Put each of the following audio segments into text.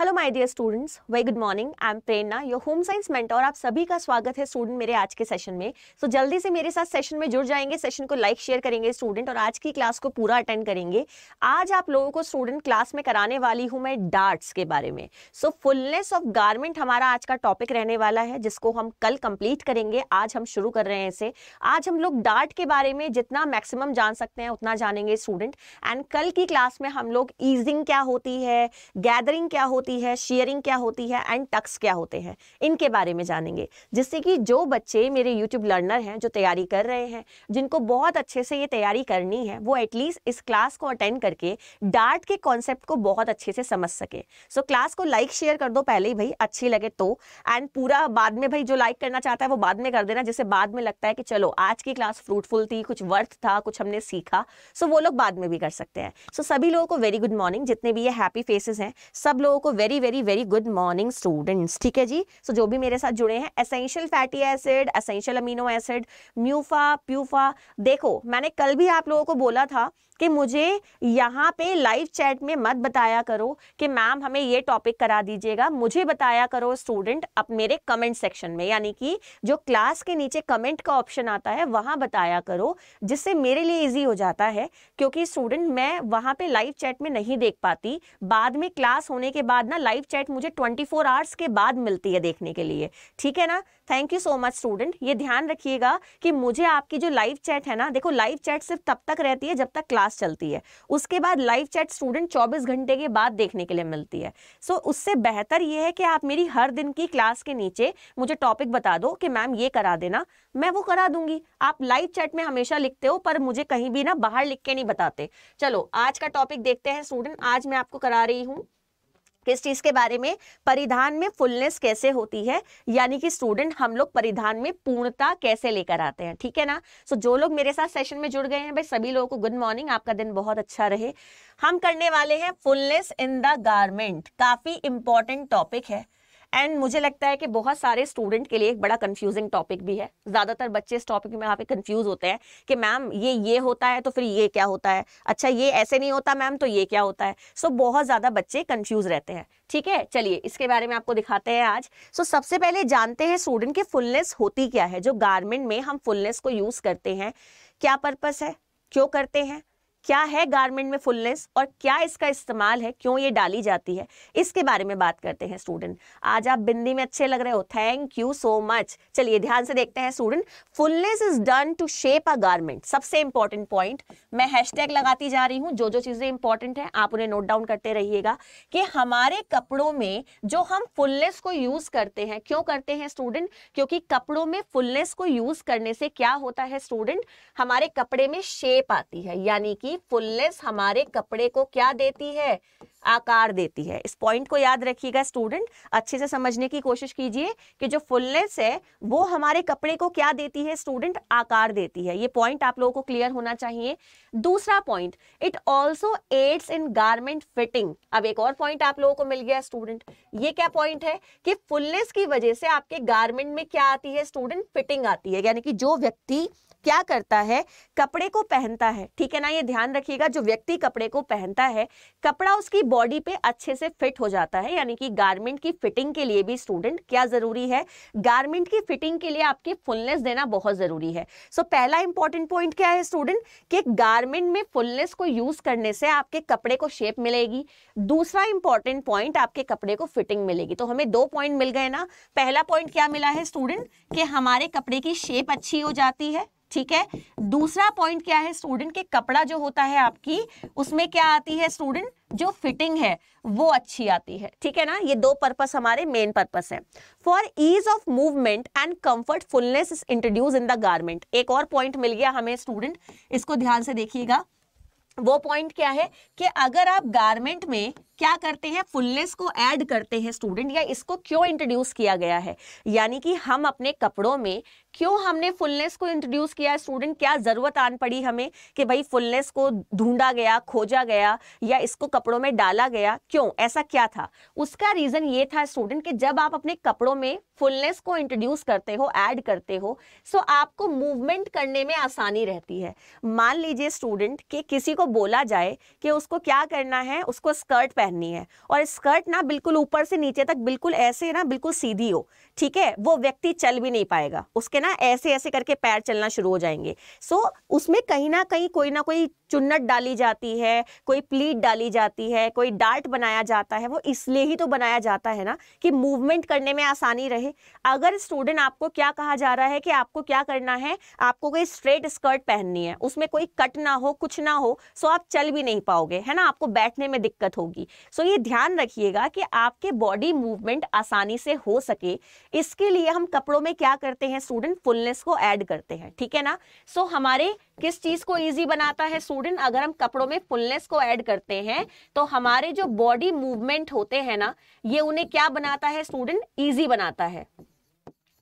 Hello my dear students very good morning I am Prerna your home science और आप सभी का स्वागत है स्टूडेंट मेरे आज के सेशन में सो so, जल्दी से मेरे साथ सेशन में जुड़ जाएंगे सेशन को लाइक शेयर करेंगे स्टूडेंट और आज की क्लास को पूरा अटेंड करेंगे आज आप लोगों को स्टूडेंट क्लास में कराने वाली हूँ मैं डार्ट्स के बारे में सो फुलनेस ऑफ गारमेंट हमारा आज का टॉपिक रहने वाला है जिसको हम कल कंप्लीट करेंगे आज हम शुरू कर रहे हैं इसे आज हम लोग डार्ट के बारे में जितना मैक्सिमम जान सकते हैं उतना जानेंगे स्टूडेंट एंड कल की क्लास में हम लोग ईजिंग क्या होती है गैदरिंग क्या होती होती है शेयरिंग क्या होती है एंड टक्स क्या होते हैं इनके बारे में जानेंगे जिससे कि जो बच्चे मेरे यूट्यूब लर्नर हैं जो तैयारी कर रहे हैं जिनको बहुत अच्छे से ये तैयारी करनी है वो एटलीस्ट इस क्लास को अटेंड करके डार्ट के कॉन्सेप्ट को बहुत अच्छे से समझ सके सो so, क्लास को लाइक शेयर कर दो पहले ही भाई अच्छी लगे तो एंड पूरा बाद में भाई जो लाइक करना चाहता है वो बाद में कर देना जिससे बाद में लगता है कि चलो आज की क्लास फ्रूटफुल थी कुछ वर्थ था कुछ हमने सीखा सो so, वो लोग बाद में भी कर सकते हैं सो so, सभी लोगों को वेरी गुड मॉर्निंग जितने भी ये हैप्पी फेसेस हैं सब लोगों को very very very good morning students ठीक है जी सो so, जो भी मेरे साथ जुड़े हैं essential fatty acid essential amino acid MUFA PUFA देखो मैंने कल भी आप लोगों को बोला था कि मुझे यहाँ पे लाइव चैट में मत बताया करो कि मैम हमें ये टॉपिक करा दीजिएगा मुझे बताया करो स्टूडेंट अब मेरे कमेंट सेक्शन में यानी कि जो क्लास के नीचे कमेंट का ऑप्शन आता है वहाँ बताया करो जिससे मेरे लिए ईजी हो जाता है क्योंकि स्टूडेंट मैं वहाँ पे लाइव चैट में नहीं देख पाती बाद में क्लास होने के बाद ना लाइव चैट मुझे ट्वेंटी फोर आवर्स के बाद मिलती है देखने के लिए ठीक है ना thank you so much student ये ध्यान रखिएगा कि मुझे आपकी जो लाइव चैट है ना देखो लाइव चैट सिर्फ तब तक रहती है जब तक क्लास चलती है उसके बाद लाइव चैट स्टूडेंट 24 घंटे के बाद देखने के लिए मिलती है सो so, उससे बेहतर ये है कि आप मेरी हर दिन की क्लास के नीचे मुझे टॉपिक बता दो कि मैम ये करा देना मैं वो करा दूंगी आप लाइव चैट में हमेशा लिखते हो पर मुझे कहीं भी ना बाहर लिख के नहीं बताते चलो आज का टॉपिक देखते हैं स्टूडेंट आज मैं आपको करा रही हूँ किस चीज के बारे में परिधान में फुलनेस कैसे होती है यानी कि स्टूडेंट हम लोग परिधान में पूर्णता कैसे लेकर आते हैं ठीक है ना सो so, जो लोग मेरे साथ सेशन में जुड़ गए हैं भाई सभी लोगों को गुड मॉर्निंग आपका दिन बहुत अच्छा रहे हम करने वाले हैं फुलनेस इन द गारमेंट काफी इंपॉर्टेंट टॉपिक है एंड मुझे लगता है कि बहुत सारे स्टूडेंट के लिए एक बड़ा कंफ्यूजिंग टॉपिक भी है ज़्यादातर बच्चे इस टॉपिक में यहाँ पे कंफ्यूज होते हैं कि मैम ये ये होता है तो फिर ये क्या होता है अच्छा ये ऐसे नहीं होता मैम तो ये क्या होता है सो so, बहुत ज़्यादा बच्चे कन्फ्यूज रहते हैं ठीक है चलिए इसके बारे में आपको दिखाते हैं आज सो so, सबसे पहले जानते हैं स्टूडेंट की फुलनेस होती क्या है जो गारमेंट में हम फुलनेस को यूज़ करते हैं क्या पर्पस है क्यों करते हैं क्या है गारमेंट में फुलनेस और क्या इसका इस्तेमाल है क्यों ये डाली जाती है इसके बारे में बात करते हैं स्टूडेंट आज आप बिंदी में अच्छे लग रहे हो थैंक यू सो मच चलिए ध्यान से देखते हैं student fullness is done to shape a garment सबसे इंपॉर्टेंट पॉइंट मैं हैशटैग लगाती जा रही हूँ जो जो चीज़ें इंपॉर्टेंट है आप उन्हें नोट डाउन करते रहिएगा कि हमारे कपड़ों में जो हम फुलनेस को यूज करते हैं क्यों करते हैं स्टूडेंट क्योंकि कपड़ों में फुलनेस को यूज करने से क्या होता है स्टूडेंट हमारे कपड़े में शेप आती है यानी कि की फुलनेस हमारे कपड़े को क्या देती है आकार देती है इस पॉइंट को याद रखिएगा स्टूडेंट अच्छे से समझने की कोशिश कीजिए कि जो फुलनेस है वो हमारे कपड़े को क्या देती है स्टूडेंट आकार देती है ये पॉइंट आप लोगों को क्लियर होना चाहिए दूसरा point it also adds in garment fitting अब एक और पॉइंट आप लोगों को मिल गया स्टूडेंट ये क्या पॉइंट है कि फुलनेस की वजह से आपके गारमेंट में क्या आती है स्टूडेंट फिटिंग आती है यानी कि जो व्यक्ति क्या करता है कपड़े को पहनता है ठीक है ना ये ध्यान रखिएगा जो व्यक्ति कपड़े को पहनता है कपड़ा उसकी बॉडी पे अच्छे से फिट हो जाता है यानी कि गारमेंट की फिटिंग के लिए भी स्टूडेंट क्या जरूरी है गारमेंट की फिटिंग के लिए आपकी फुलनेस देना बहुत जरूरी है सो so, पहला इंपॉर्टेंट पॉइंट क्या है स्टूडेंट कि गारमेंट में फुलनेस को यूज करने से आपके कपड़े को शेप मिलेगी दूसरा इंपॉर्टेंट पॉइंट आपके कपड़े को फिटिंग मिलेगी तो हमें दो पॉइंट मिल गए ना पहला पॉइंट क्या मिला है स्टूडेंट कि हमारे कपड़े की शेप अच्छी हो जाती है ठीक है दूसरा पॉइंट क्या है स्टूडेंट के कपड़ा जो होता है आपकी उसमें क्या आती है स्टूडेंट जो फिटिंग है वो अच्छी आती है ठीक है ना ये दो पर्पस हमारे मेन पर्पस हैं for ease of movement and comfortfulness is introduce in the garment एक और पॉइंट मिल गया हमें स्टूडेंट इसको ध्यान से देखिएगा वो पॉइंट क्या है कि अगर आप गारमेंट में क्या करते हैं फुलनेस को ऐड करते हैं स्टूडेंट या इसको क्यों इंट्रोड्यूस किया गया है यानी कि हम अपने कपड़ों में क्यों हमने फुलनेस को इंट्रोड्यूस किया है स्टूडेंट क्या ज़रूरत आन पड़ी हमें कि भाई फुलनेस को ढूंढा गया खोजा गया या इसको कपड़ों में डाला गया क्यों ऐसा क्या था उसका रीज़न ये था स्टूडेंट कि जब आप अपने कपड़ों में फुलनेस को इंट्रोड्यूस करते हो ऐड करते हो सो आपको मूवमेंट करने में आसानी रहती है मान लीजिए स्टूडेंट कि किसी को बोला जाए कि उसको क्या करना है उसको स्कर्ट पहन पहननी है और स्कर्ट ना बिल्कुल ऊपर से नीचे तक बिल्कुल ऐसे ना बिल्कुल सीधी हो ठीक है वो व्यक्ति चल भी नहीं पाएगा उसके ना ऐसे ऐसे करके पैर चलना शुरू हो जाएंगे सो so, उसमें कहीं ना कहीं कोई ना कोई चुन्नट डाली जाती है कोई प्लीट डाली जाती है कोई डार्ट बनाया जाता है वो इसलिए ही तो बनाया जाता है ना कि मूवमेंट करने में आसानी रहे अगर स्टूडेंट आपको क्या कहा जा रहा है कि आपको क्या करना है आपको कोई स्ट्रेट स्कर्ट पहननी है उसमें कोई कट ना हो कुछ ना हो सो आप चल भी नहीं पाओगे है ना आपको बैठने में दिक्कत होगी सो ये ध्यान रखिएगा कि आपके बॉडी मूवमेंट आसानी से हो सके इसके लिए हम कपड़ों में क्या करते हैं स्टूडेंट फुलनेस को ऐड करते हैं ठीक है ना सो हमारे किस चीज को इजी बनाता है स्टूडेंट अगर हम कपड़ों में फुलनेस को ऐड करते हैं तो हमारे जो बॉडी मूवमेंट होते हैं ना ये उन्हें क्या बनाता है स्टूडेंट ईजी बनाता है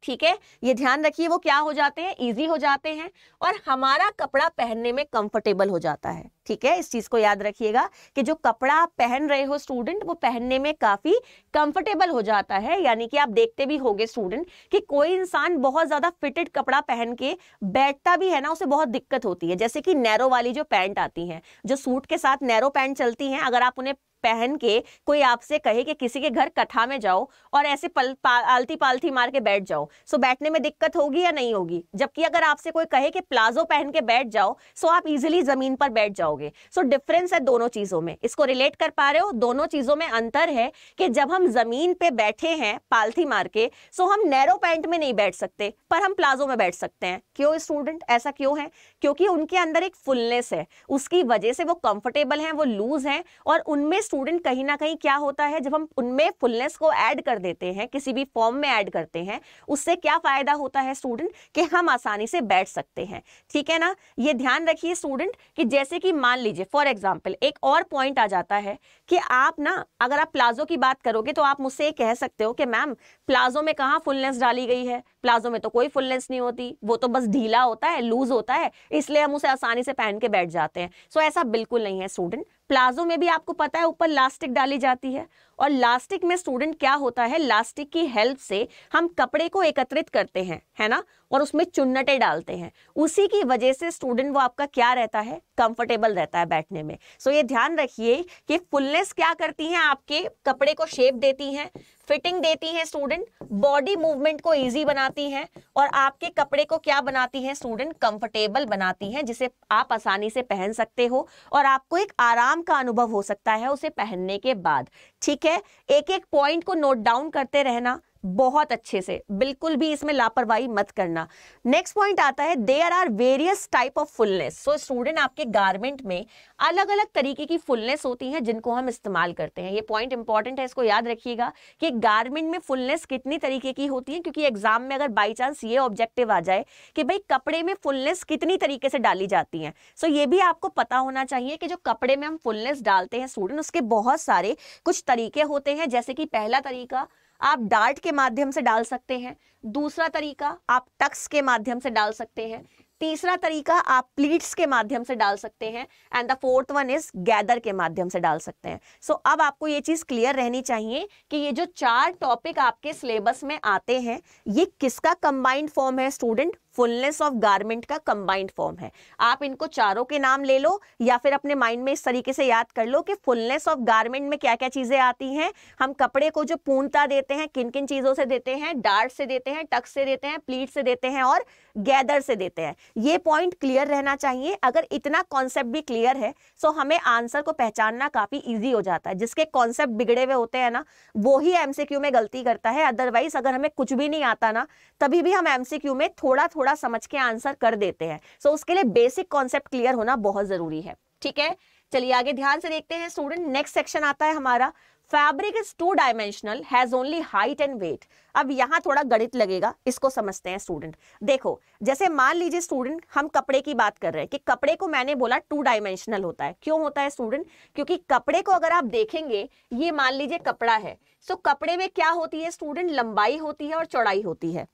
ठीक है ये ध्यान रखिए वो क्या हो जाते हैं इजी हो जाते हैं और हमारा कपड़ा पहनने में कंफर्टेबल हो जाता है ठीक है इस चीज को याद रखिएगा कि जो कपड़ा पहन रहे हो स्टूडेंट वो पहनने में काफी कंफर्टेबल हो जाता है यानी कि आप देखते भी होंगे स्टूडेंट कि कोई इंसान बहुत ज्यादा फिटेड कपड़ा पहन के बैठता भी है ना उसे बहुत दिक्कत होती है जैसे कि नैरो वाली जो पैंट आती है जो सूट के साथ नैरो पैंट चलती है अगर आप उन्हें पहन के कोई आपसे कहे कि किसी के घर कथा में जाओ और ऐसे पल, पाल, आलती पालती मार के बैठ जाओ सो बैठने में दिक्कत होगी या नहीं होगी जबकि अगर आपसे कोई कहे कि प्लाजो पहन के बैठ जाओ सो आप इजिली जमीन पर बैठ जाओगे सो डिफरेंस है दोनों चीजों में इसको रिलेट कर पा रहे हो दोनों चीजों में अंतर है कि जब हम जमीन पे बैठे हैं पालथी मार के सो हम नैरो पैंट में नहीं बैठ सकते पर हम प्लाजो में बैठ सकते हैं क्यों स्टूडेंट ऐसा क्यों है क्योंकि उनके अंदर एक फुलनेस है उसकी वजह से वो कंफर्टेबल है वो लूज है और उनमें स्टूडेंट कहीं ना कहीं क्या होता है जब हम उनमें फुलनेस को ऐड कर देते हैं किसी भी फॉर्म में ऐड करते हैं उससे क्या फायदा होता है स्टूडेंट कि हम आसानी से बैठ सकते हैं ठीक है ना ये ध्यान रखिए स्टूडेंट कि जैसे कि मान लीजिए फॉर एग्जाम्पल एक और पॉइंट आ जाता है कि आप ना अगर आप प्लाजो की बात करोगे तो आप मुझसे कह सकते हो कि मैम प्लाजो में कहाँ फुलनेस डाली गई है प्लाजो में तो कोई फुलनेस नहीं होती वो तो बस ढीला होता है लूज होता है इसलिए हम उसे आसानी से पहन के बैठ जाते हैं सो ऐसा बिल्कुल नहीं है स्टूडेंट प्लाजो में भी आपको पता है ऊपर लास्टिक डाली जाती है और लास्टिक में स्टूडेंट क्या होता है लास्टिक की हेल्प से हम कपड़े को एकत्रित करते हैं है ना और उसमें चुन्नटे डालते हैं उसी की वजह से स्टूडेंट वो आपका क्या रहता है कंफर्टेबल रहता है बैठने में सो ये ध्यान रखिए कि फुलनेस क्या करती हैं आपके कपड़े को शेप देती हैं फिटिंग देती हैं स्टूडेंट बॉडी मूवमेंट को इजी बनाती हैं और आपके कपड़े को क्या बनाती हैं स्टूडेंट कंफर्टेबल बनाती हैं जिसे आप आसानी से पहन सकते हो और आपको एक आराम का अनुभव हो सकता है उसे पहनने के बाद ठीक है एक एक पॉइंट को नोट डाउन करते रहना बहुत अच्छे से बिल्कुल भी इसमें लापरवाही मत करना नेक्स्ट पॉइंट आता है there are various type of fullness so student आपके गारमेंट में अलग अलग तरीके की फुलनेस होती हैं जिनको हम इस्तेमाल करते हैं ये पॉइंट इंपॉर्टेंट है इसको याद रखिएगा कि गारमेंट में फुलनेस कितनी तरीके की होती है क्योंकि एग्जाम में अगर बाई चांस ये ऑब्जेक्टिव आ जाए कि भाई कपड़े में फुलनेस कितनी तरीके से डाली जाती है सो so ये भी आपको पता होना चाहिए कि जो कपड़े में हम फुलनेस डालते हैं स्टूडेंट उसके बहुत सारे कुछ तरीके होते हैं जैसे कि पहला तरीका आप डार्ट के माध्यम से डाल सकते हैं दूसरा तरीका आप टक्स के माध्यम से डाल सकते हैं तीसरा तरीका आप प्लीट्स के माध्यम से डाल सकते हैं and the fourth one is gather के माध्यम से डाल सकते हैं सो so, अब आपको ये चीज़ क्लियर रहनी चाहिए कि ये जो चार टॉपिक आपके सिलेबस में आते हैं ये किसका कंबाइंड फॉर्म है स्टूडेंट फुलनेस ऑफ गारमेंट का कंबाइंड फॉर्म है आप इनको चारों के नाम ले लो या फिर अपने माइंड में इस तरीके से याद कर लो कि फुलनेस ऑफ गारमेंट में क्या क्या चीजें आती हैं हम कपड़े को जो पूर्णता देते हैं किन किन चीजों से देते हैं डार्ट से देते हैं टक से देते हैं प्लीट से देते हैं और गैदर से देते हैं ये पॉइंट क्लियर रहना चाहिए अगर इतना कॉन्सेप्ट भी क्लियर है सो हमें आंसर को पहचानना काफी ईजी हो जाता है जिसके कॉन्सेप्ट बिगड़े हुए होते हैं ना वो ही एमसीक्यू में गलती करता है अदरवाइज अगर हमें कुछ भी नहीं आता ना तभी भी हम एमसीक्यू में थोड़ा थोड़ा थोड़ा समझ के आंसर कर देते हैं सो so, उसके लिए बेसिक कॉन्सेप्ट क्लियर होना बहुत जरूरी है ठीक है चलिए आगे ध्यान से देखते हैं स्टूडेंट नेक्स्ट सेक्शन आता है हमारा fabric is two dimensional has only height and weight अब यहाँ थोड़ा गणित लगेगा इसको समझते हैं स्टूडेंट देखो जैसे मान लीजिए स्टूडेंट हम कपड़े की बात कर रहे हैं कि कपड़े को मैंने बोला टू डायमेंशनल होता है क्यों होता है स्टूडेंट क्योंकि कपड़े को अगर आप देखेंगे ये मान लीजिए कपड़ा है सो कपड़े में क्या होती है स्टूडेंट लंबाई होती है और चौड़ाई होती है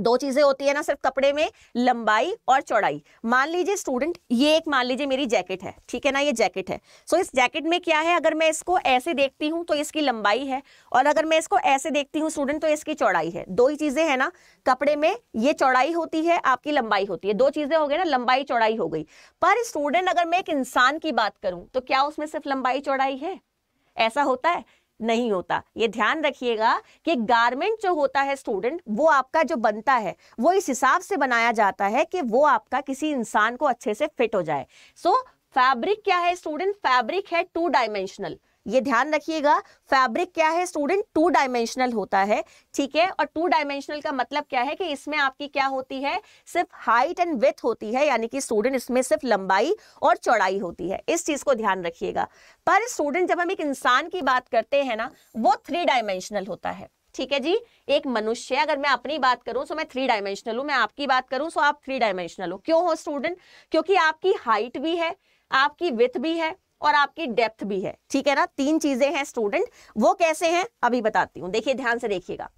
दो चीजें होती है ना सिर्फ कपड़े में लंबाई और चौड़ाई मान लीजिए स्टूडेंट ये एक मान लीजिए मेरी जैकेट है ठीक है ना ये जैकेट है सो so, इस जैकेट में क्या है अगर मैं इसको ऐसे देखती हूँ तो इसकी लंबाई है और अगर मैं इसको ऐसे देखती हूँ स्टूडेंट तो इसकी चौड़ाई है दो ही चीजें है ना कपड़े में ये चौड़ाई होती है आपकी लंबाई होती है दो चीजें हो गई ना लंबाई चौड़ाई हो गई पर स्टूडेंट अगर मैं एक इंसान की बात करूं तो क्या उसमें सिर्फ लंबाई चौड़ाई है ऐसा होता है नहीं होता ये ध्यान रखिएगा कि गारमेंट जो होता है स्टूडेंट वो आपका जो बनता है वो इस हिसाब से बनाया जाता है कि वो आपका किसी इंसान को अच्छे से फिट हो जाए सो so, फैब्रिक क्या है स्टूडेंट फैब्रिक है टू डायमेंशनल ये ध्यान रखिएगा फैब्रिक क्या है स्टूडेंट टू डायमेंशनल होता है ठीक है और टू डायमेंशनल का मतलब क्या है कि इसमें आपकी क्या होती है सिर्फ हाइट एंड विथ होती है यानी कि स्टूडेंट इसमें सिर्फ लंबाई और चौड़ाई होती है इस चीज को ध्यान रखिएगा पर स्टूडेंट जब हम एक इंसान की बात करते हैं ना वो थ्री डायमेंशनल होता है ठीक है जी एक मनुष्य अगर मैं अपनी बात करूं तो मैं थ्री डायमेंशनल हूं मैं आपकी बात करूं तो आप थ्री डायमेंशनल हो क्यों हो स्टूडेंट क्योंकि आपकी हाइट भी है आपकी विथ भी है और आपकी डेप्थ भी है ठीक है ना तीन चीजें हैं स्टूडेंट वो कैसे हैं अभी बताती हूँ देखिए ध्यान से देखिएगा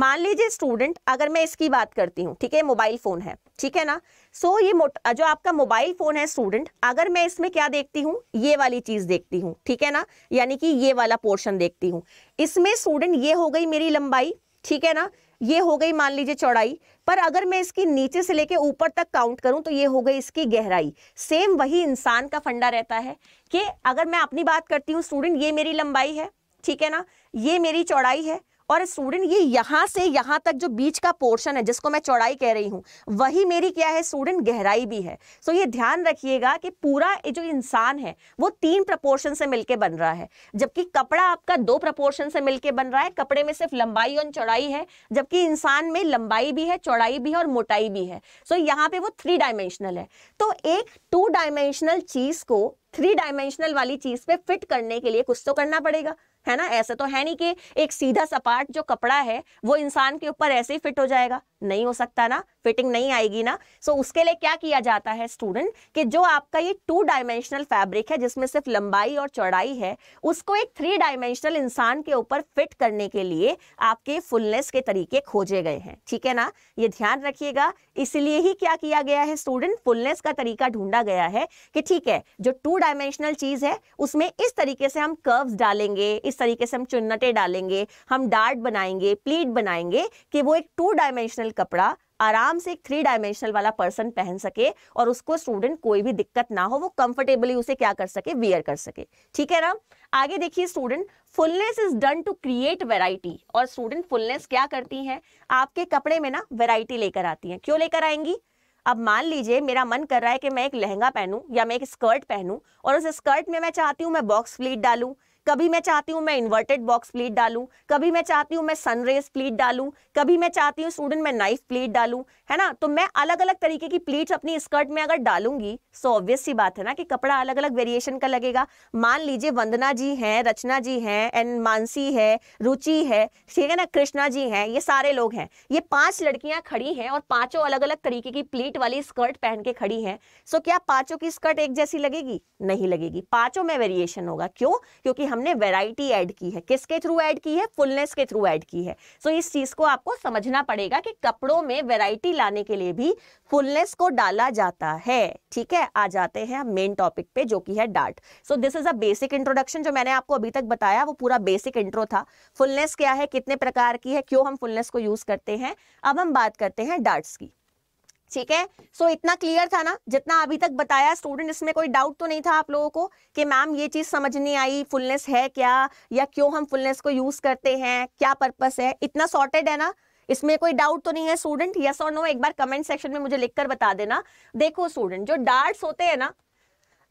मान लीजिए स्टूडेंट अगर मैं इसकी बात करती हूँ ठीक है मोबाइल फोन है ठीक है ना सो so, ये जो आपका मोबाइल फोन है स्टूडेंट अगर मैं इसमें क्या देखती हूँ ये वाली चीज देखती हूँ ठीक है ना यानी कि ये वाला पोर्शन देखती हूँ इसमें स्टूडेंट ये हो गई मेरी लंबाई ठीक है ना ये हो गई मान लीजिए चौड़ाई पर अगर मैं इसकी नीचे से लेके ऊपर तक काउंट करूं तो ये हो गई इसकी गहराई सेम वही इंसान का फंडा रहता है कि अगर मैं अपनी बात करती हूँ स्टूडेंट ये मेरी लंबाई है ठीक है ना ये मेरी चौड़ाई है और स्टूडेंट ये यहां से यहां तक जो बीच का पोर्शन है जिसको मैं चौड़ाई कह रही हूँ वही मेरी क्या है स्टूडेंट गहराई भी है सो ये ध्यान रखिएगा कि पूरा जो इंसान है वो तीन प्रपोर्शन से मिलकर बन रहा है जबकि कपड़ा आपका दो प्रपोर्शन से मिलकर बन रहा है कपड़े में सिर्फ लंबाई और चौड़ाई है जबकि इंसान में लंबाई भी है चौड़ाई भी है और मोटाई भी है सो यहाँ पे वो थ्री डायमेंशनल है तो एक टू डायमेंशनल चीज को थ्री डायमेंशनल वाली चीज पे फिट करने के लिए कुछ तो करना पड़ेगा है ना ऐसा तो है नहीं कि एक सीधा सपाट जो कपड़ा है वो इंसान के ऊपर ऐसे ही फिट हो जाएगा नहीं हो सकता ना फिटिंग नहीं आएगी ना सो so, उसके लिए क्या किया जाता है स्टूडेंट कि जो आपका ये टू डायमेंशनल फैब्रिक है जिसमें सिर्फ लंबाई और चौड़ाई है उसको एक थ्री डायमेंशनल इंसान के ऊपर फिट करने के लिए आपके फुलनेस के तरीके खोजे गए हैं ठीक है ना ये ध्यान रखिएगा इसलिए ही क्या किया गया है स्टूडेंट फुलनेस का तरीका ढूंढा गया है कि ठीक है जो टू डायमेंशनल चीज है उसमें इस तरीके से हम कर्व्स डालेंगे इस तरीके से हम चुन्नटे डालेंगे हम डार्ट बनाएंगे प्लीट बनाएंगे कि वो एक टू डायमेंशनल कंफर्टेबल कपड़ा आराम से एक थ्री डायमेंशनल वाला पर्सन पहन सके और उसको स्टूडेंट कोई भी दिक्कत ना हो वो कंफर्टेबली उसे क्या कर सके वियर कर सके ठीक है ना आगे देखिए student fullness is done to create variety और स्टूडेंट फुलनेस क्या करती हैं आपके कपड़े में ना वेराइटी लेकर आती हैं क्यों लेकर आएंगी अब मान लीजिए मेरा मन कर रहा है कि मैं एक लहंगा पहनूं या मैं एक स्कर्ट पहनूं और उस स्कर्ट में मैं चाहती हूं मैं बॉक्स फ्लीट डालूं कभी मैं चाहती हूँ मैं इन्वर्टेड बॉक्स प्लीट डालूँ कभी मैं चाहती हूँ मैं सनरेज प्लीट डालूँ कभी मैं चाहती हूँ स्टूडेंट मैं नाइफ प्लीट डालूँ है ना तो मैं अलग अलग तरीके की प्लीट्स अपनी स्कर्ट में अगर डालूंगी सो ऑब्वियस सी बात है ना कि कपड़ा अलग अलग वेरिएशन का लगेगा मान लीजिए वंदना जी हैं रचना जी हैं एंड मानसी है रुचि है ठीक है ना कृष्णा जी हैं ये सारे लोग हैं ये पांच लड़कियां खड़ी हैं और पांचों अलग अलग तरीके की प्लीट वाली स्कर्ट पहन के खड़ी हैं सो क्या पांचों की स्कर्ट एक जैसी लगेगी नहीं लगेगी पांचों में वेरिएशन होगा क्यों क्योंकि हमने वेराइटी ऐड की है किसके थ्रू ऐड की है फुलनेस के थ्रू ऐड की है सो so, इस चीज को आपको समझना पड़ेगा कि कपड़ों में वेराइटी लाने के लिए भी फुलनेस को डाला जाता है ठीक है आ जाते हैं मेन टॉपिक पे जो कि है dart so this is a basic introduction जो मैंने आपको अभी तक बताया वो पूरा बेसिक इंट्रो था फुलनेस क्या है कितने प्रकार की है क्यों हम फुलनेस को यूज करते हैं अब हम बात करते हैं डार्ट्स की ठीक है सो so, इतना क्लियर था ना जितना अभी तक बताया स्टूडेंट इसमें कोई डाउट तो नहीं था आप लोगों को कि मैम ये चीज समझ नहीं आई फुलनेस है क्या या क्यों हम फुलनेस को यूज करते हैं क्या पर्पस है इतना सॉर्टेड है ना इसमें कोई डाउट तो नहीं है स्टूडेंट यस और नो एक बार कमेंट सेक्शन में मुझे लिखकर बता देना देखो स्टूडेंट जो डार्ट होते हैं ना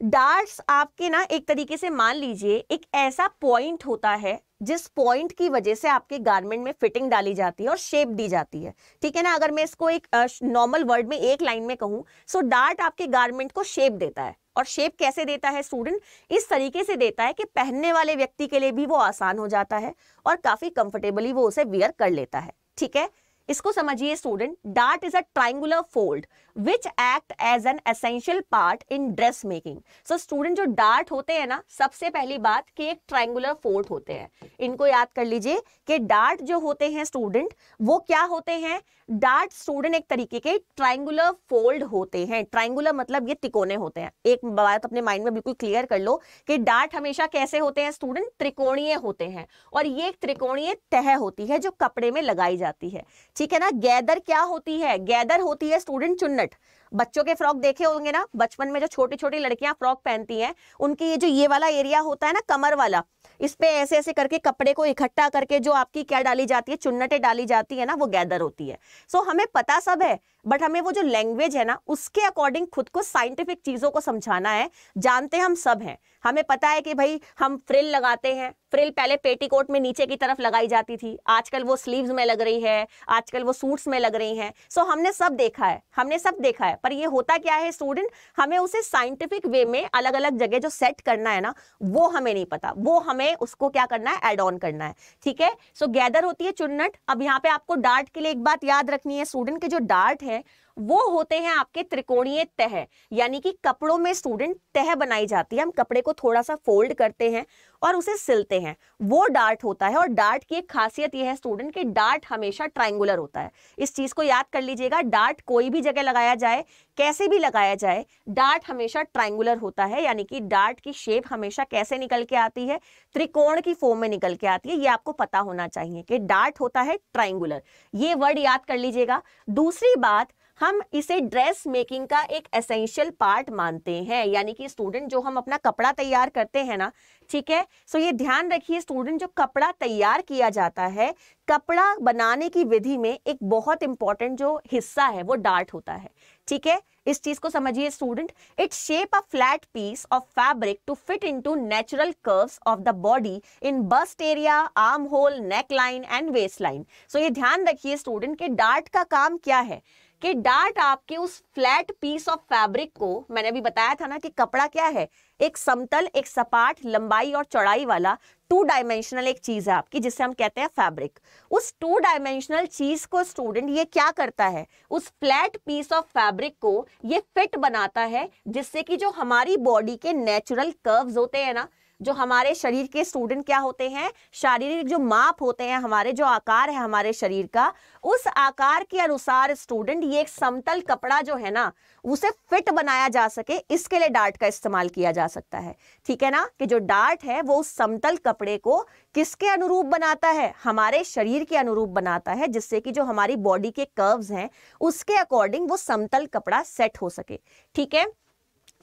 डार्ट्स आपके ना एक तरीके से मान लीजिए एक ऐसा पॉइंट होता है जिस पॉइंट की वजह से आपके गारमेंट में फिटिंग डाली जाती है और शेप दी जाती है ठीक है ना अगर मैं इसको एक नॉर्मल वर्ड में एक लाइन में कहूँ सो डार्ट आपके गारमेंट को शेप देता है और शेप कैसे देता है स्टूडेंट इस तरीके से देता है कि पहनने वाले व्यक्ति के लिए भी वो आसान हो जाता है और काफ़ी कंफर्टेबली वो उसे वियर कर लेता है ठीक है इसको समझिए student dart is a triangular fold which act as an essential part in dress making so student जो डार्ट होते हैं ना सबसे पहली बात कि एक ट्राइंगुलर फोल्ड होते हैं इनको याद कर लीजिए कि डार्ट जो होते हैं स्टूडेंट वो क्या होते हैं डार्ट स्टूडेंट एक तरीके के ट्राइंगुलर फोल्ड होते हैं ट्राइंगुलर मतलब ये तिकोने होते हैं एक बात अपने माइंड में बिल्कुल क्लियर कर लो कि डार्ट हमेशा कैसे होते हैं स्टूडेंट त्रिकोणीय होते हैं और ये एक त्रिकोणीय तह होती है जो कपड़े में लगाई जाती है ठीक है ना गैदर क्या होती है गैदर होती है स्टूडेंट चुन्नट बच्चों के फ्रॉक देखे होंगे ना बचपन में जो छोटी छोटी लड़कियां फ्रॉक पहनती हैं उनके ये जो ये वाला एरिया होता है ना कमर वाला इस पे ऐसे ऐसे करके कपड़े को इकट्ठा करके जो आपकी क्या डाली जाती है चुन्नटे डाली जाती है ना वो गैदर होती है सो हमें पता सब है बट हमें वो जो लैंग्वेज है ना उसके अकॉर्डिंग खुद को साइंटिफिक चीज़ों को समझाना है जानते हम सब हैं हमें पता है कि भाई हम फ्रिल लगाते हैं फ्रिल पहले पेटीकोट में नीचे की तरफ लगाई जाती थी आजकल वो स्लीव्स में लग रही है आजकल वो सूट्स में लग रही हैं सो हमने सब देखा है हमने सब देखा है पर ये होता क्या है स्टूडेंट हमें उसे साइंटिफिक वे में अलग अलग जगह जो सेट करना है ना वो हमें नहीं पता वो हमें उसको क्या करना है एड ऑन करना है ठीक है सो गैदर होती है चुन्नट अब यहाँ पे आपको डार्ट के लिए एक बात याद रखनी है स्टूडेंट के जो डार्ट है हैं वो होते हैं आपके त्रिकोणीय तह यानी कि कपड़ों में स्टूडेंट तह बनाई जाती है हम कपड़े को थोड़ा सा फोल्ड करते हैं और उसे सिलते हैं वो डार्ट होता है और डार्ट की एक खासियत यह है स्टूडेंट कि डार्ट हमेशा ट्राइंगुलर होता है इस चीज़ को याद कर लीजिएगा डार्ट कोई भी जगह लगाया जाए कैसे भी लगाया जाए डार्ट हमेशा ट्राइंगुलर होता है यानी कि डार्ट की शेप हमेशा कैसे निकल के आती है त्रिकोण की फॉर्म में निकल के आती है ये आपको पता होना चाहिए कि डार्ट होता है ट्राइंगुलर ये वर्ड याद कर लीजिएगा दूसरी बात हम इसे ड्रेस मेकिंग का एक एसेंशियल पार्ट मानते हैं यानी कि स्टूडेंट जो हम अपना कपड़ा तैयार करते हैं ना ठीक है सो ये ध्यान रखिए स्टूडेंट जो कपड़ा तैयार किया जाता है कपड़ा बनाने की विधि में एक बहुत इंपॉर्टेंट जो हिस्सा है वो डार्ट होता है ठीक है इस चीज को समझिए student it shape a flat piece of fabric to fit into natural curves of the body in bust area arm hole neck line and waist line so ये ध्यान रखिए स्टूडेंट के डार्ट का काम क्या है कि डार्ट आपके उस फ्लैट पीस ऑफ फैब्रिक को मैंने अभी बताया था ना कि कपड़ा क्या है एक समतल एक सपाट लंबाई और चौड़ाई वाला टू डायमेंशनल एक चीज है आपकी जिसे हम कहते हैं फैब्रिक उस टू डायमेंशनल चीज को स्टूडेंट ये क्या करता है उस फ्लैट पीस ऑफ फैब्रिक को ये फिट बनाता है जिससे कि जो हमारी बॉडी के नेचुरल कर्व्स होते हैं ना जो हमारे शरीर के स्टूडेंट क्या होते हैं शारीरिक जो माप होते हैं हमारे जो आकार है हमारे शरीर का उस आकार के अनुसार स्टूडेंट ये एक समतल कपड़ा जो है ना उसे फिट बनाया जा सके इसके लिए डार्ट का इस्तेमाल किया जा सकता है ठीक है ना कि जो डार्ट है वो उस समतल कपड़े को किसके अनुरूप बनाता है हमारे शरीर के अनुरूप बनाता है जिससे कि जो हमारी बॉडी के कर्व्स हैं उसके अकॉर्डिंग वो समतल कपड़ा सेट हो सके ठीक है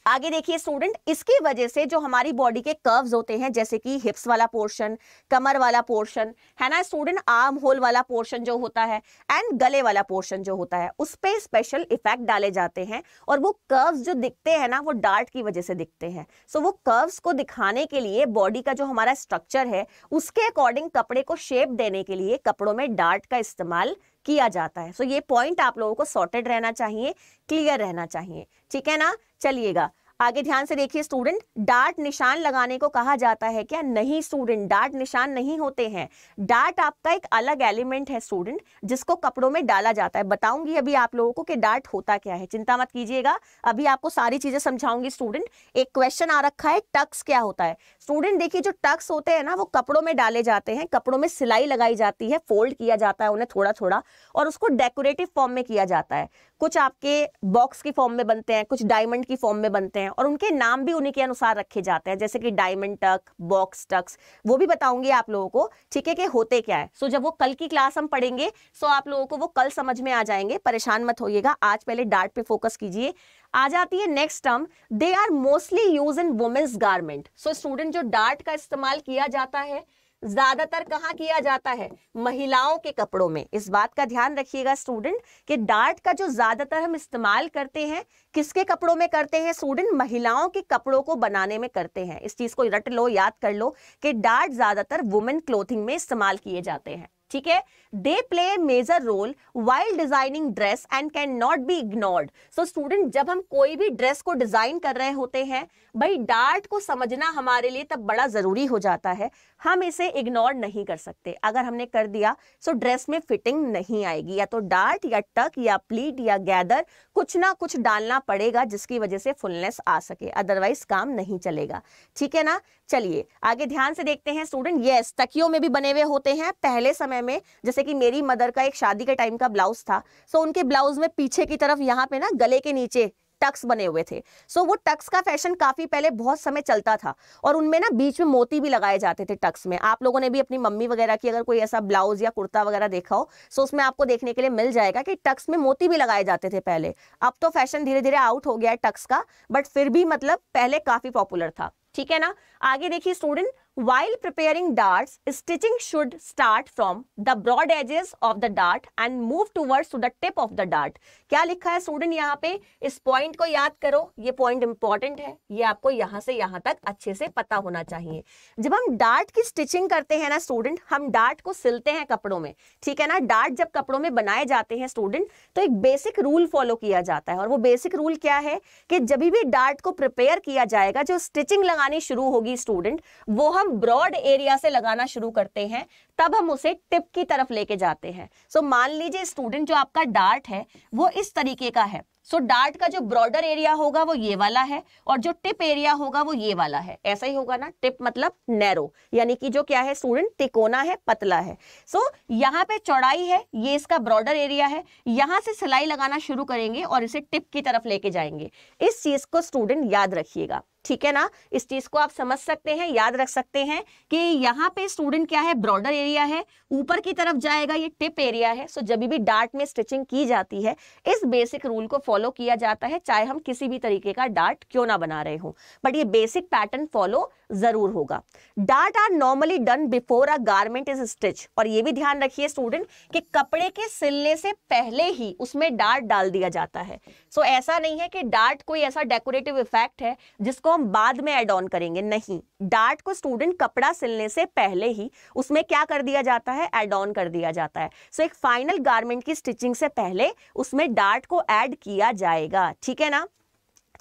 आगे देखिए स्टूडेंट इसकी वजह से जो हमारी बॉडी के कर्व्स होते हैं जैसे कि हिप्स वाला पोर्शन कमर वाला पोर्शन है ना स्टूडेंट आर्म होल वाला पोर्शन जो होता है एंड गले वाला पोर्शन जो होता है उस पर स्पेशल इफेक्ट डाले जाते हैं और वो कर्व्स जो दिखते हैं ना वो डार्ट की वजह से दिखते हैं सो so, वो कर्व्स को दिखाने के लिए बॉडी का जो हमारा स्ट्रक्चर है उसके अकॉर्डिंग कपड़े को शेप देने के लिए कपड़ों में डार्ट का इस्तेमाल किया जाता है सो so, ये पॉइंट आप लोगों को सॉर्टेड रहना चाहिए क्लियर रहना चाहिए ठीक है ना चलिएगा आगे ध्यान से देखिए स्टूडेंट डाट निशान लगाने को कहा जाता है क्या नहीं स्टूडेंट डाट निशान नहीं होते हैं डाट आपका एक अलग एलिमेंट है स्टूडेंट जिसको कपड़ों में डाला जाता है बताऊंगी अभी आप लोगों को कि डाट होता क्या है चिंता मत कीजिएगा अभी आपको सारी चीजें समझाऊंगी स्टूडेंट एक क्वेश्चन आ रखा है टक्स क्या होता है स्टूडेंट देखिए जो टक्स होते हैं ना वो कपड़ों में डाले जाते हैं कपड़ों में सिलाई लगाई जाती है फोल्ड किया जाता है उन्हें थोड़ा थोड़ा और उसको डेकोरेटिव फॉर्म में किया जाता है कुछ आपके बॉक्स की फॉर्म में बनते हैं कुछ डायमंड की फॉर्म में बनते हैं हैं और उनके नाम भी उन्हीं के अनुसार रखे जाते हैं जैसे कि डायमंड टक बॉक्स टक्स वो भी बताऊंगी आप लोगों को ठीक है कि होते क्या है सो जब वो कल की क्लास हम पढ़ेंगे सो आप लोगों को वो कल समझ में आ जाएंगे परेशान मत होइएगा आज पहले डार्ट पे फोकस कीजिए आ जाती है next term they are mostly use in women's garment so student जो डार्ट का इस्तेमाल किया जाता है ज्यादातर कहाँ किया जाता है महिलाओं के कपड़ों में इस बात का ध्यान रखिएगा स्टूडेंट कि डार्ट का जो ज्यादातर हम इस्तेमाल करते हैं किसके कपड़ों में करते हैं स्टूडेंट महिलाओं के कपड़ों को बनाने में करते हैं इस चीज को रट लो याद कर लो कि डार्ट ज्यादातर वुमेन क्लोथिंग में इस्तेमाल किए जाते हैं ठीक है they play a major role while designing dress and can not be ignored. So student जब हम कोई भी ड्रेस को डिजाइन कर रहे होते हैं भाई डार्ट को समझना हमारे लिए तब बड़ा जरूरी हो जाता है हम इसे इग्नोर नहीं कर सकते अगर हमने कर दिया सो so ड्रेस में फिटिंग नहीं आएगी या तो डार्ट या टक या प्लीट या गैदर कुछ ना कुछ डालना पड़ेगा जिसकी वजह से फुलनेस आ सके अदरवाइज काम नहीं चलेगा ठीक है ना चलिए आगे ध्यान से देखते हैं स्टूडेंट यस तकियों में भी बने हुए होते हैं पहले समय में जैसे कि मेरी मदर का एक शादी के टाइम का ब्लाउज था सो उनके ब्लाउज में पीछे की तरफ यहाँ पे ना गले के नीचे टक्स बने हुए थे सो so, वो टक्स का फैशन काफी पहले बहुत समय चलता था और उनमें ना बीच में मोती भी लगाए जाते थे टक्स में आप लोगों ने भी अपनी मम्मी वगैरह की अगर कोई ऐसा ब्लाउज या कुर्ता वगैरह देखा हो सो so उसमें आपको देखने के लिए मिल जाएगा कि टक्स में मोती भी लगाए जाते थे पहले अब तो फैशन धीरे धीरे आउट हो गया है टक्स का बट फिर भी मतलब पहले काफी पॉपुलर था ठीक है ना आगे देखिए student While preparing darts, stitching should start from the broad edges of the dart and move towards to the tip of the dart. क्या लिखा है स्टूडेंट यहाँ पे इस पॉइंट को याद करो ये पॉइंट इंपॉर्टेंट है ये आपको यहाँ से यहाँ तक अच्छे से पता होना चाहिए जब हम डार्ट की स्टिचिंग करते हैं ना स्टूडेंट हम डार्ट को सिलते हैं कपड़ों में ठीक है ना डार्ट जब कपड़ों में बनाए जाते हैं स्टूडेंट तो एक बेसिक रूल फॉलो किया जाता है और वो बेसिक रूल क्या है कि जब भी डार्ट को प्रिपेयर किया जाएगा जो स्टिचिंग लगानी शुरू होगी स्टूडेंट वो हम हम ब्रॉड एरिया से लगाना शुरू करते हैं तब हम उसे टिप की तरफ लेके जाते हैं सो so, मान लीजिए स्टूडेंट जो आपका डार्ट है वो इस तरीके का है सो so, डार्ट का जो ब्रॉडर एरिया होगा वो ये वाला है और जो टिप एरिया होगा वो ये वाला है ऐसा ही होगा ना टिप मतलब नैरो यानी कि जो क्या है स्टूडेंट तिकोना है पतला है सो so, यहाँ पे चौड़ाई है ये इसका ब्रॉडर एरिया है यहाँ से सिलाई लगाना शुरू करेंगे और इसे टिप की तरफ लेके जाएंगे इस चीज को स्टूडेंट याद रखिएगा ठीक है ना इस चीज को आप समझ सकते हैं याद रख सकते हैं कि यहाँ पे स्टूडेंट क्या है ब्रॉडर एरिया है ऊपर की तरफ जाएगा ये टिप एरिया है सो जब भी डार्ट में स्टिचिंग की जाती है इस बेसिक रूल को फॉलो किया जाता है चाहे हम किसी भी तरीके का डार्ट क्यों ना बना रहे हो बट ये बेसिक पैटर्न फॉलो जरूर होगा dart are normally done before a garment is stitch और ये भी ध्यान रखिए स्टूडेंट कि कपड़े के सिलने से पहले ही उसमें डार्ट डाल दिया जाता है सो so, ऐसा नहीं है कि डार्ट कोई ऐसा डेकोरेटिव इफेक्ट है जिसको हम बाद में एड ऑन करेंगे नहीं डार्ट को स्टूडेंट कपड़ा सिलने से पहले ही उसमें क्या कर दिया जाता है एड ऑन कर दिया जाता है सो so, एक फाइनल गारमेंट की स्टिचिंग से पहले उसमें डार्ट को एड किया जाएगा ठीक है ना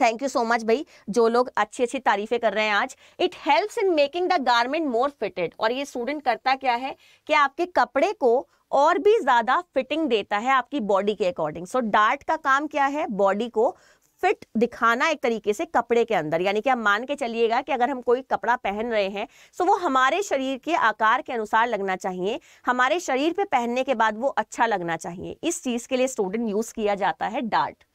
थैंक यू सो मच भाई जो लोग अच्छी अच्छी तारीफें कर रहे हैं आज it helps in making the garment more fitted और ये स्टूडेंट करता क्या है कि आपके कपड़े को और भी ज्यादा फिटिंग देता है आपकी बॉडी के अकॉर्डिंग सो डार्ट का काम क्या है बॉडी को फिट दिखाना एक तरीके से कपड़े के अंदर यानी कि आप मान के चलिएगा कि अगर हम कोई कपड़ा पहन रहे हैं तो वो हमारे शरीर के आकार के अनुसार लगना चाहिए हमारे शरीर पे पहनने के बाद वो अच्छा लगना चाहिए इस चीज़ के लिए स्टूडेंट यूज़ किया जाता है डार्ट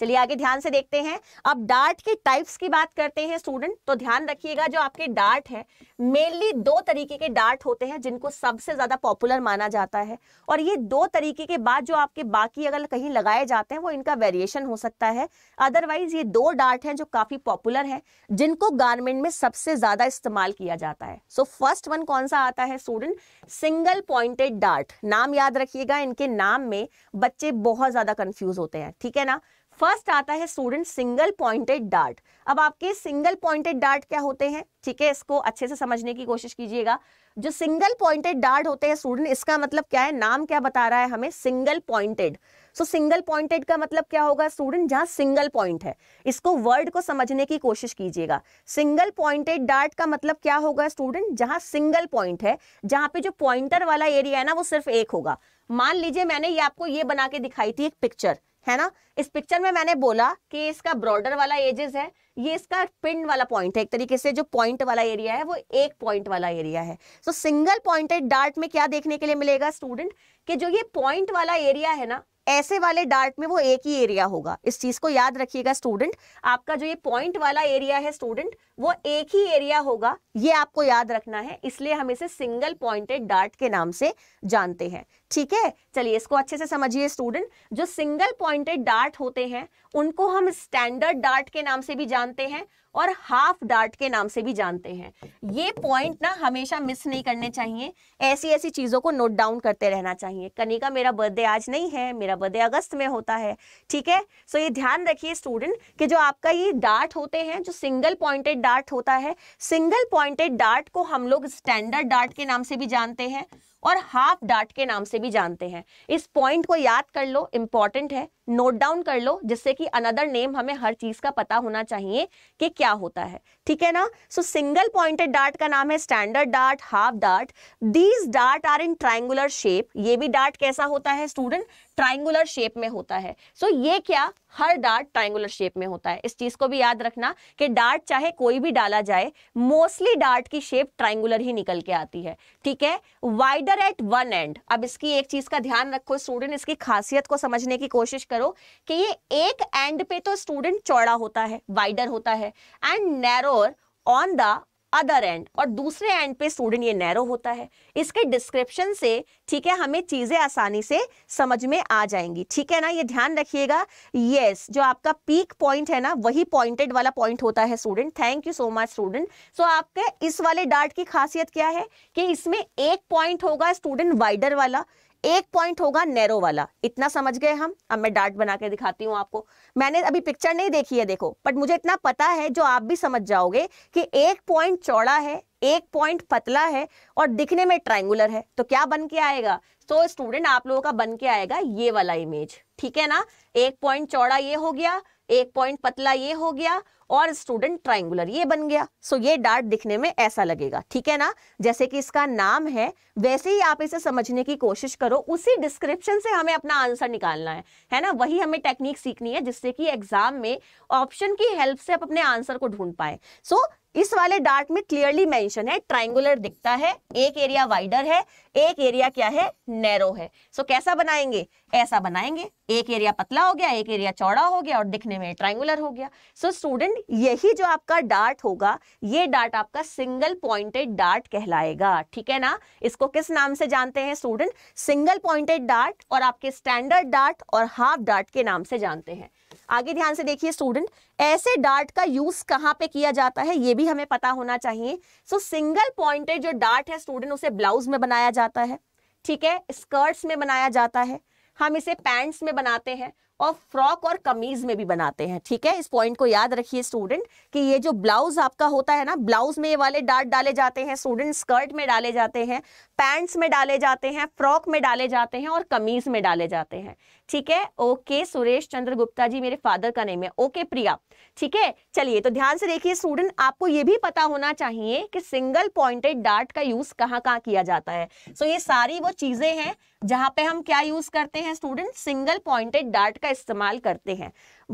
चलिए आगे ध्यान से देखते हैं अब डार्ट के टाइप्स की बात करते हैं स्टूडेंट तो ध्यान रखिएगा जो आपके डार्ट है मेनली दो तरीके के डार्ट होते हैं जिनको सबसे ज्यादा पॉपुलर माना जाता है और ये दो तरीके के बाद जो आपके बाकी अगर कहीं लगाए जाते हैं वो इनका वेरिएशन हो सकता है अदरवाइज ये दो डार्ट हैं जो काफी पॉपुलर हैं जिनको गारमेंट में सबसे ज्यादा इस्तेमाल किया जाता है सो फर्स्ट वन कौन सा आता है स्टूडेंट सिंगल पॉइंटेड डार्ट नाम याद रखिएगा इनके नाम में बच्चे बहुत ज्यादा कंफ्यूज होते हैं ठीक है ना फर्स्ट आता है स्टूडेंट सिंगल पॉइंटेड डार्ट अब आपके सिंगल पॉइंटेड डार्ट क्या होते हैं ठीक है इसको अच्छे से समझने की कोशिश कीजिएगा जो सिंगल पॉइंटेड डार्ट होते हैं स्टूडेंट इसका मतलब क्या है नाम क्या बता रहा है हमें single pointed so single pointed का मतलब क्या होगा स्टूडेंट जहां सिंगल पॉइंट है इसको वर्ड को समझने की कोशिश कीजिएगा सिंगल पॉइंटेड डार्ट का मतलब क्या होगा स्टूडेंट जहां सिंगल पॉइंट है जहां पे जो पॉइंटर वाला एरिया है ना वो सिर्फ एक होगा मान लीजिए मैंने ये आपको ये बना के दिखाई थी एक पिक्चर है ना इस पिक्चर में मैंने बोला कि इसका ब्रॉडर वाला एजेस है ये इसका पिन वाला पॉइंट है एक तरीके से जो पॉइंट वाला एरिया है वो एक पॉइंट वाला एरिया है सो सिंगल पॉइंटेड डार्ट में क्या देखने के लिए मिलेगा स्टूडेंट कि जो ये पॉइंट वाला एरिया है ना ऐसे वाले डार्ट में वो एक ही एरिया होगा इस चीज को याद रखिएगा स्टूडेंट आपका जो ये पॉइंट वाला एरिया है स्टूडेंट वो एक ही एरिया होगा ये आपको याद रखना है इसलिए हम इसे सिंगल पॉइंटेड डार्ट के नाम से जानते हैं ठीक है चलिए इसको अच्छे से समझिए स्टूडेंट जो सिंगल पॉइंटेड डार्ट होते हैं उनको हम स्टैंडर्ड डार्ट के नाम से भी जानते हैं और हाफ डार्ट के नाम से भी जानते हैं ये पॉइंट ना हमेशा मिस नहीं करने चाहिए ऐसी ऐसी चीज़ों को नोट डाउन करते रहना चाहिए कनिका मेरा बर्थडे आज नहीं है मेरा बर्थडे अगस्त में होता है ठीक है सो ये ध्यान रखिए स्टूडेंट कि जो आपका ये डार्ट होते हैं जो सिंगल पॉइंटेड डार्ट होता है सिंगल पॉइंटेड डार्ट को हम लोग स्टैंडर्ड डार्ट के नाम से भी जानते हैं और हाफ डार्ट के नाम से भी जानते हैं इस पॉइंट को याद कर लो इंपॉर्टेंट है नोट डाउन कर लो जिससे कि अनदर नेम हमें हर चीज का पता होना चाहिए कि क्या होता है ठीक है ना सो सिंगल पॉइंटेड डार्ट का नाम है standard dart half dart these dart are in triangular shape ये भी डार्ट कैसा होता है स्टूडेंट ट्राइंगुलर शेप में होता है सो so, ये क्या हर डार्ट ट्राइंगुलर शेप में होता है इस चीज को भी याद रखना कि डार्ट चाहे कोई भी डाला जाए मोस्टली डार्ट की शेप ट्राइंगुलर ही निकल के आती है ठीक है वाइडर एट वन एंड अब इसकी एक चीज का ध्यान रखो स्टूडेंट इसकी खासियत को समझने की कोशिश करो करो कि ये एक एंड पे तो स्टूडेंट चौड़ा होता है वाइडर होता है and narrower on the other end और दूसरे एंड पे स्टूडेंट ये नैरो होता है इसके डिस्क्रिप्शन से ठीक है हमें चीज़ें आसानी से समझ में आ जाएंगी ठीक है ना ये ध्यान रखिएगा यस yes, जो आपका पीक पॉइंट है ना वही पॉइंटेड वाला पॉइंट होता है student thank you so much student so आपके इस वाले डार्ट की खासियत क्या है कि इसमें एक पॉइंट होगा स्टूडेंट वाइडर वाला एक पॉइंट होगा नैरो वाला इतना समझ गए हम अब मैं डार्ट बना के दिखाती हूँ आपको मैंने अभी पिक्चर नहीं देखी है देखो बट मुझे इतना पता है जो आप भी समझ जाओगे कि एक पॉइंट चौड़ा है एक पॉइंट पतला है और दिखने में ट्राइंगुलर है तो क्या बन के आएगा तो स्टूडेंट आप लोगों का बन के आएगा ये वाला इमेज ठीक है ना एक पॉइंट चौड़ा ये हो गया एक पॉइंट पतला ये हो गया और स्टूडेंट ट्राइंगुलर ये बन गया सो ये डार्ट दिखने में ऐसा लगेगा ठीक है ना जैसे कि इसका नाम है वैसे ही आप इसे समझने की कोशिश करो उसी डिस्क्रिप्शन से हमें अपना आंसर निकालना है है ना वही हमें टेक्निक सीखनी है जिससे कि एग्जाम में ऑप्शन की हेल्प से आप अपने आंसर को ढूंढ पाए सो so, इस वाले डार्ट में क्लियरली मेंशन है ट्राइंगुलर दिखता है एक एरिया वाइडर है एक एरिया क्या है नैरो है सो so, कैसा बनाएंगे ऐसा बनाएंगे एक एरिया पतला हो गया एक एरिया चौड़ा हो गया और दिखने में ट्राइंगुलर हो गया सो so, स्टूडेंट यही जो आपका डार्ट होगा ये डार्ट आपका सिंगल पॉइंटेड डार्ट कहलाएगा ठीक है ना इसको किस नाम से जानते हैं स्टूडेंट सिंगल पॉइंटेड डार्ट और आपके स्टैंडर्ड डार्ट और हाफ डार्ट के नाम से जानते हैं आगे ध्यान से देखिए स्टूडेंट ऐसे डार्ट का यूज कहाँ पे किया जाता है ये भी हमें पता होना चाहिए सो सिंगल पॉइंटेड जो डार्ट है स्टूडेंट उसे ब्लाउज में बनाया जाता है ठीक है स्कर्ट्स में बनाया जाता है हम इसे पैंट्स में बनाते हैं और फ्रॉक और कमीज में भी बनाते हैं ठीक है इस पॉइंट को याद रखिए स्टूडेंट कि ये जो ब्लाउज आपका होता है ना ब्लाउज में ये वाले डार्ट डाले जाते हैं स्टूडेंट स्कर्ट में डाले जाते हैं पैंट्स में डाले जाते हैं फ्रॉक में डाले जाते हैं और कमीज में डाले जाते हैं ठीक है ओके सुरेश चंद्र गुप्ता जी मेरे फादर का नेम है ओके प्रिया ठीक है चलिए तो ध्यान से देखिए स्टूडेंट आपको ये भी पता होना चाहिए कि सिंगल पॉइंटेड डार्ट का यूज कहाँ कहाँ किया जाता है सो ये सारी वो चीजें हैं जहां पे हम क्या यूज करते हैं स्टूडेंट सिंगल पॉइंटेड डार्ट का इस्तेमाल करते हैं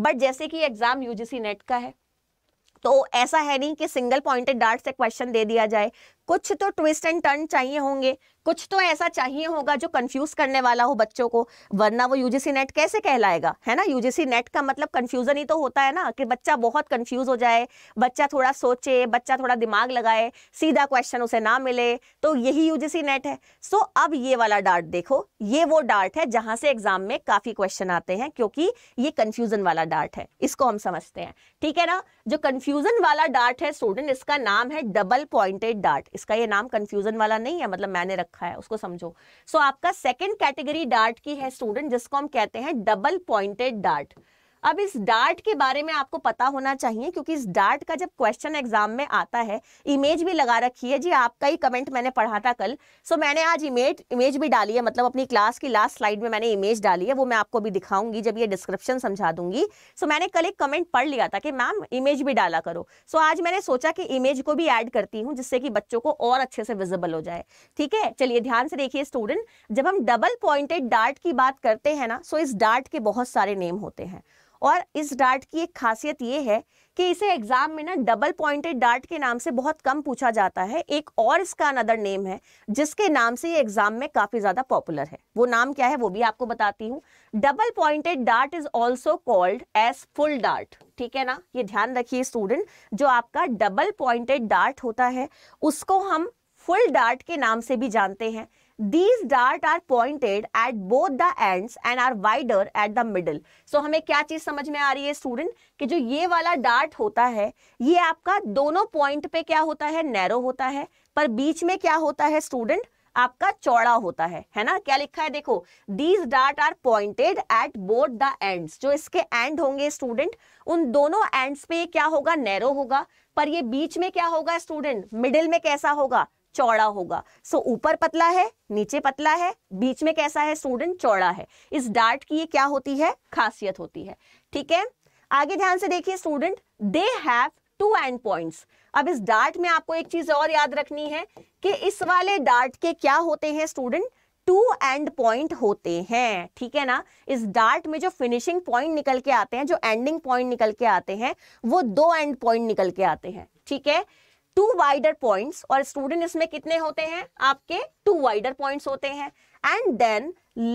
बट जैसे कि एग्जाम यूजीसी नेट का है तो ऐसा है नहीं कि सिंगल पॉइंटेड डार्ट से क्वेश्चन दे दिया जाए कुछ तो ट्विस्ट एंड टर्न चाहिए होंगे कुछ तो ऐसा चाहिए होगा जो कंफ्यूज करने वाला हो बच्चों को वरना वो यूजीसी नेट कैसे कहलाएगा है ना यूजीसी नेट का मतलब कंफ्यूजन ही तो होता है ना कि बच्चा बहुत कंफ्यूज हो जाए बच्चा थोड़ा सोचे बच्चा थोड़ा दिमाग लगाए सीधा क्वेश्चन उसे ना मिले तो यही यूजीसी नेट है सो अब ये वाला डार्ट देखो ये वो डार्ट है जहां से एग्जाम में काफी क्वेश्चन आते हैं क्योंकि ये कंफ्यूजन वाला डार्ट है इसको हम समझते हैं ठीक है ना जो कंफ्यूजन वाला डार्ट है स्टूडेंट इसका नाम है डबल पॉइंटेड डार्ट इसका ये नाम कंफ्यूजन वाला नहीं है मतलब मैंने रखा है उसको समझो सो so, आपका सेकेंड कैटेगरी डार्ट की है स्टूडेंट जिसको हम कहते हैं डबल पॉइंटेड डार्ट अब इस डार्ट के बारे में आपको पता होना चाहिए क्योंकि इस डार्ट का जब क्वेश्चन एग्जाम में आता है इमेज भी लगा रखी है जी आपका ही कमेंट मैंने पढ़ा था कल सो मैंने आज इमेज इमेज भी डाली है मतलब अपनी क्लास की लास्ट स्लाइड में मैंने इमेज डाली है वो मैं आपको भी दिखाऊंगी जब ये डिस्क्रिप्शन समझा दूंगी सो मैंने कल एक कमेंट पढ़ लिया था कि मैम इमेज भी डाला करो सो आज मैंने सोचा कि इमेज को भी ऐड करती हूँ जिससे कि बच्चों को और अच्छे से विजिबल हो जाए ठीक है चलिए ध्यान से देखिए स्टूडेंट जब हम डबल पॉइंटेड डार्ट की बात करते हैं ना सो इस डार्ट के बहुत सारे नेम होते हैं और इस डार्ट की एक खासियत ये है कि इसे एग्जाम में ना डबल पॉइंटेड डार्ट के नाम से बहुत कम पूछा जाता है एक और इसका अनदर नेम है जिसके नाम से ये एग्जाम में काफी ज्यादा पॉपुलर है वो नाम क्या है वो भी आपको बताती हूँ double pointed dart is also called as full dart ठीक है ना ये ध्यान रखिए स्टूडेंट जो आपका डबल पॉइंटेड डार्ट होता है उसको हम फुल डार्ट के नाम से भी जानते हैं these dart are pointed at both the ends and are wider at the middle so हमें क्या चीज समझ में आ रही है स्टूडेंट कि जो ये वाला डार्ट होता है ये आपका दोनों पॉइंट पे क्या होता है नैरो होता है पर बीच में क्या होता है स्टूडेंट आपका चौड़ा होता है है ना क्या लिखा है देखो these dart are pointed at both the end जो इसके एंड होंगे स्टूडेंट उन दोनों एंड्स पे क्या होगा नैरो होगा पर ये बीच में क्या होगा स्टूडेंट मिडिल में कैसा होगा चौड़ा होगा सो so, ऊपर पतला है नीचे पतला है बीच में कैसा है स्टूडेंट चौड़ा है इस डार्ट की ये क्या होती है खासियत होती है ठीक है आगे ध्यान से देखिए student they have two end points अब इस डार्ट में आपको एक चीज और याद रखनी है कि इस वाले डार्ट के क्या होते हैं स्टूडेंट टू एंड पॉइंट होते हैं ठीक है ना इस डार्ट में जो फिनिशिंग पॉइंट निकल के आते हैं जो एंडिंग पॉइंट निकल के आते हैं वो दो एंड पॉइंट निकल के आते हैं ठीक है टू वाइडर पॉइंट्स और स्टूडेंट इसमें कितने होते हैं आपके टू वाइडर पॉइंट्स होते हैं and then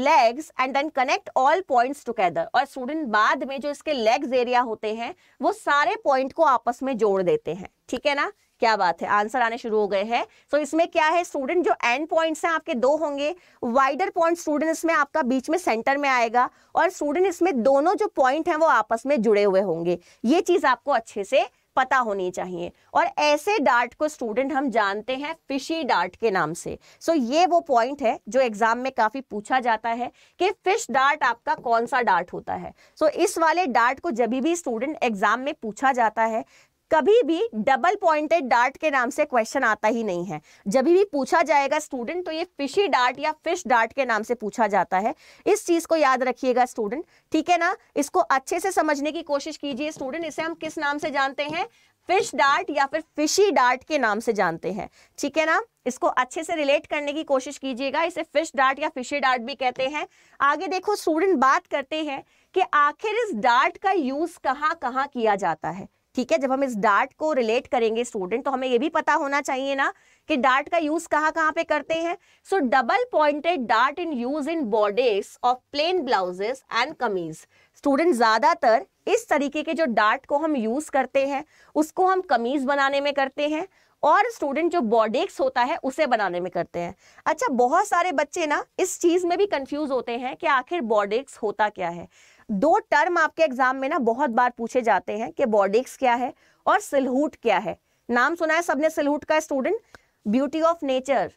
legs and then connect all points together और स्टूडेंट बाद में जो इसके लेग्स एरिया होते हैं वो सारे पॉइंट को आपस में जोड़ देते हैं ठीक है ना क्या बात है आंसर आने शुरू हो गए हैं सो so, इसमें क्या है स्टूडेंट जो एंड पॉइंट्स हैं आपके दो होंगे वाइडर पॉइंट स्टूडेंट इसमें आपका बीच में सेंटर में आएगा और स्टूडेंट इसमें दोनों जो पॉइंट हैं वो आपस में जुड़े हुए होंगे ये चीज आपको अच्छे से पता होनी चाहिए और ऐसे डार्ट को स्टूडेंट हम जानते हैं फिशी डार्ट के नाम से सो ये वो पॉइंट है जो एग्जाम में काफी पूछा जाता है कि फिश डार्ट आपका कौन सा डार्ट होता है सो इस वाले डार्ट को जब भी स्टूडेंट एग्जाम में पूछा जाता है कभी भी डबल पॉइंटेड डार्ट के नाम से क्वेश्चन आता ही नहीं है जब भी पूछा जाएगा स्टूडेंट तो ये फिशी डार्ट या फिश डार्ट के नाम से पूछा जाता है इस चीज को याद रखिएगा स्टूडेंट ठीक है ना इसको अच्छे से समझने की कोशिश कीजिए स्टूडेंट इसे हम किस नाम से जानते हैं फिश डार्ट या फिर फिशी डार्ट के नाम से जानते हैं ठीक है ना इसको अच्छे से रिलेट करने की कोशिश कीजिएगा इसे फिश डार्ट या फिशी डार्ट भी कहते हैं आगे देखो स्टूडेंट बात करते हैं कि आखिर इस डार्ट का यूज कहाँ कहाँ किया जाता है ठीक है जब हम इस डार्ट को रिलेट करेंगे स्टूडेंट तो हमें ये भी पता होना चाहिए ना कि डार्ट का यूज कहाँ कहाँ पे करते हैं so double pointed dart in use in bodies of plain blouses and kameez student ज्यादातर इस तरीके के जो डार्ट को हम यूज करते हैं उसको हम कमीज बनाने में करते हैं और स्टूडेंट जो बॉडेक्स होता है उसे बनाने में करते हैं अच्छा बहुत सारे बच्चे ना इस चीज में भी कंफ्यूज होते हैं कि आखिर बॉडेक्स होता क्या है दो टर्म आपके एग्जाम में ना बहुत बार पूछे जाते हैं कि बॉडिक्स क्या है और सिलहूट क्या है नाम सुना है सबने सिलहूट का student beauty of nature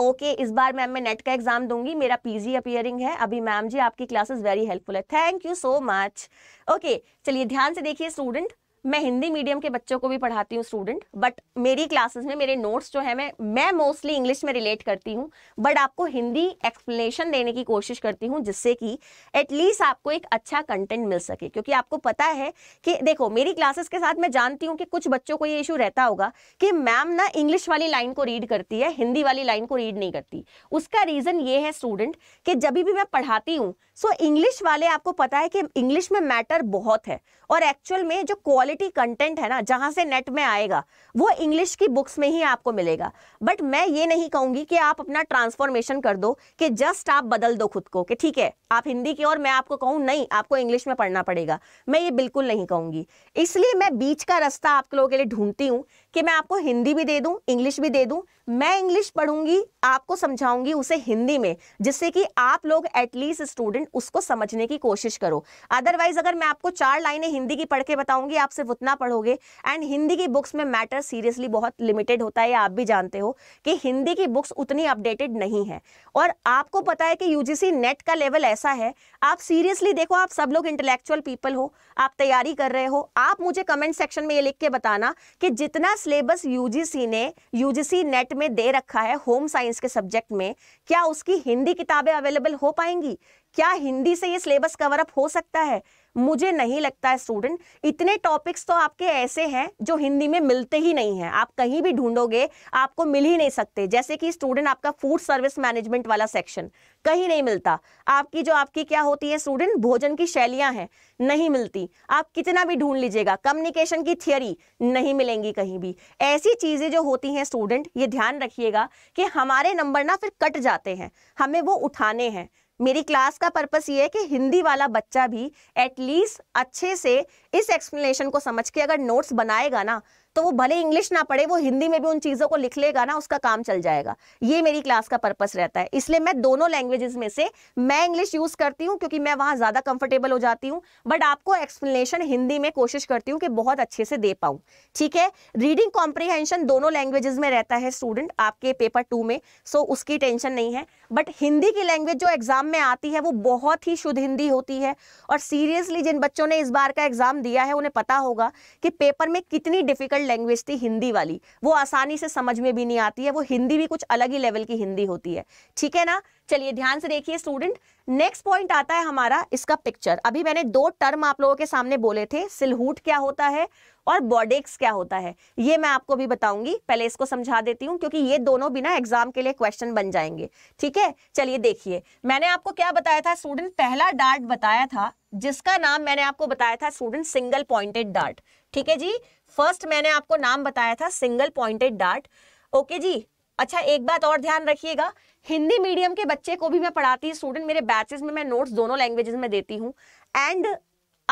okay इस बार मैम मैं नेट का एग्जाम दूंगी मेरा पीजी अपियरिंग है अभी मैम जी आपकी क्लासेस वेरी हेल्पफुल है thank you so much okay चलिए ध्यान से देखिए स्टूडेंट मैं हिंदी मीडियम के बच्चों को भी पढ़ाती हूँ स्टूडेंट बट मेरी क्लासेस में मेरे नोट्स जो है मैं मैं मोस्टली इंग्लिश में रिलेट करती हूँ बट आपको हिंदी एक्सप्लेनेशन देने की कोशिश करती हूँ जिससे कि एटलीस्ट आपको एक अच्छा कंटेंट मिल सके क्योंकि आपको पता है कि देखो मेरी क्लासेस के साथ मैं जानती हूँ कि कुछ बच्चों को ये इशू रहता होगा कि मैम ना इंग्लिश वाली लाइन को रीड करती है हिंदी वाली लाइन को रीड नहीं करती उसका रीज़न ये है स्टूडेंट कि जब भी मैं पढ़ाती हूँ सो इंग्लिश वाले आपको पता है कि इंग्लिश में मैटर बहुत है और एक्चुअल में जो क्वालिटी क्वालिटी कंटेंट है ना जहां से नेट में आएगा वो इंग्लिश की बुक्स में ही आपको मिलेगा बट मैं ये नहीं कहूंगी कि आप अपना ट्रांसफॉर्मेशन कर दो कि जस्ट आप बदल दो खुद को कि ठीक है आप हिंदी की और मैं आपको कहूं नहीं आपको इंग्लिश में पढ़ना पड़ेगा मैं ये बिल्कुल नहीं कहूंगी इसलिए मैं बीच का रास्ता आप लोगों के लिए ढूंढती हूँ कि मैं आपको हिंदी भी दे दूँ इंग्लिश भी दे दूँ मैं इंग्लिश पढ़ूंगी आपको समझाऊंगी उसे हिंदी में जिससे कि आप लोग एटलीस्ट स्टूडेंट उसको समझने की कोशिश करो अदरवाइज अगर मैं आपको चार लाइनें हिंदी की पढ़ के बताऊंगी आप सिर्फ उतना पढ़ोगे एंड हिंदी की बुक्स में मैटर सीरियसली बहुत लिमिटेड होता है आप भी जानते हो कि हिंदी की बुक्स उतनी अपडेटेड नहीं है और आपको पता है कि यूजीसी नेट का लेवल ऐसा है आप सीरियसली देखो आप सब लोग इंटेलेक्चुअल पीपल हो आप तैयारी कर रहे हो आप मुझे कमेंट सेक्शन में ये लिख के बताना कि जितना सिलेबस यूजीसी ने यूजीसी नेट में दे रखा है होम साइंस के सब्जेक्ट में क्या उसकी हिंदी किताबें अवेलेबल हो पाएंगी क्या हिंदी से ये सिलेबस कवर अप हो सकता है मुझे नहीं लगता है स्टूडेंट इतने टॉपिक्स तो आपके ऐसे हैं जो हिंदी में मिलते ही नहीं हैं आप कहीं भी ढूंढोगे आपको मिल ही नहीं सकते जैसे कि स्टूडेंट आपका फूड सर्विस मैनेजमेंट वाला सेक्शन कहीं नहीं मिलता आपकी जो आपकी क्या होती है स्टूडेंट भोजन की शैलियां हैं नहीं मिलती आप कितना भी ढूंढ लीजिएगा कम्युनिकेशन की थियोरी नहीं मिलेंगी कहीं भी ऐसी चीज़ें जो होती हैं स्टूडेंट ये ध्यान रखिएगा कि हमारे नंबर ना फिर कट जाते हैं हमें वो उठाने हैं मेरी क्लास का पर्पस ये है कि हिंदी वाला बच्चा भी एटलीस्ट अच्छे से इस एक्सप्लेनेशन को समझ के अगर नोट्स बनाएगा ना तो वो भले इंग्लिश ना पढ़े वो हिंदी में भी उन चीज़ों को लिख लेगा ना उसका काम चल जाएगा ये मेरी क्लास का पर्पस रहता है इसलिए मैं दोनों लैंग्वेजेस में से मैं इंग्लिश यूज़ करती हूँ क्योंकि मैं वहाँ ज़्यादा कंफर्टेबल हो जाती हूँ बट आपको एक्सप्लेनेशन हिंदी में कोशिश करती हूँ कि बहुत अच्छे से दे पाऊँ ठीक है रीडिंग कॉम्प्रीहेंशन दोनों लैंग्वेजेस में रहता है स्टूडेंट आपके पेपर टू में सो उसकी टेंशन नहीं है बट हिंदी की लैंग्वेज जो एग्ज़ाम में आती है वो बहुत ही शुद्ध हिंदी होती है और सीरियसली जिन बच्चों ने इस बार का एग्ज़ाम दिया है उन्हें पता होगा कि पेपर में कितनी डिफिकल्ट थर्ड लैंग्वेज थी हिंदी वाली वो आसानी से समझ में भी नहीं आती है वो हिंदी भी कुछ अलग ही लेवल की हिंदी होती है ठीक है ना चलिए ध्यान से देखिए स्टूडेंट नेक्स्ट पॉइंट आता है हमारा इसका पिक्चर अभी मैंने दो टर्म आप लोगों के सामने बोले थे सिलहूट क्या होता है और बॉडेक्स क्या होता है ये मैं आपको भी बताऊंगी पहले इसको समझा देती हूँ क्योंकि ये दोनों बिना एग्जाम के लिए क्वेश्चन बन जाएंगे ठीक है चलिए देखिए मैंने आपको क्या बताया था स्टूडेंट पहला डार्ट बताया था जिसका नाम मैंने आपको बताया था स्टूडेंट सिंगल पॉइंटेड डार्ट ठीक है जी फर्स्ट मैंने आपको नाम बताया था सिंगल पॉइंटेड डार्ट ओके जी अच्छा एक बात और ध्यान रखिएगा हिंदी मीडियम के बच्चे को भी मैं पढ़ाती स्टूडेंट मेरे बैचेस में मैं नोट्स दोनों लैंग्वेजेस में देती हूँ एंड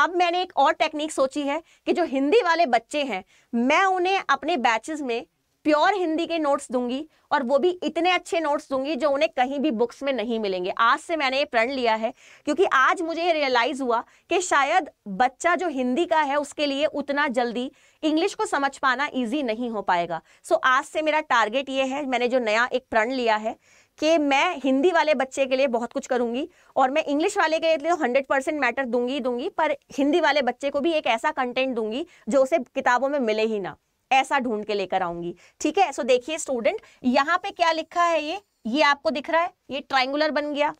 अब मैंने एक और टेक्निक सोची है कि जो हिंदी वाले बच्चे हैं मैं उन्हें अपने बैचेस में प्योर हिंदी के नोट्स दूंगी और वो भी इतने अच्छे नोट्स दूंगी जो उन्हें कहीं भी बुक्स में नहीं मिलेंगे आज से मैंने ये प्रण लिया है क्योंकि आज मुझे ये रियलाइज हुआ कि शायद बच्चा जो हिंदी का है उसके लिए उतना जल्दी इंग्लिश को समझ पाना ईजी नहीं हो पाएगा सो so, आज से मेरा टारगेट ये है मैंने जो नया एक प्रण लिया है कि मैं हिंदी वाले बच्चे के लिए बहुत कुछ करूंगी और मैं इंग्लिश वाले के लिए हंड्रेड परसेंट मैटर दूंगी दूंगी पर हिंदी वाले बच्चे को भी एक ऐसा कंटेंट दूंगी जो उसे किताबों में मिले ही ना ऐसा ढूंढ के लेकर आऊंगी ठीक है सो देखिए स्टूडेंट यहाँ पे क्या लिखा है ये ये आपको दिख रहा है ये ट्राइंगुलर बन गया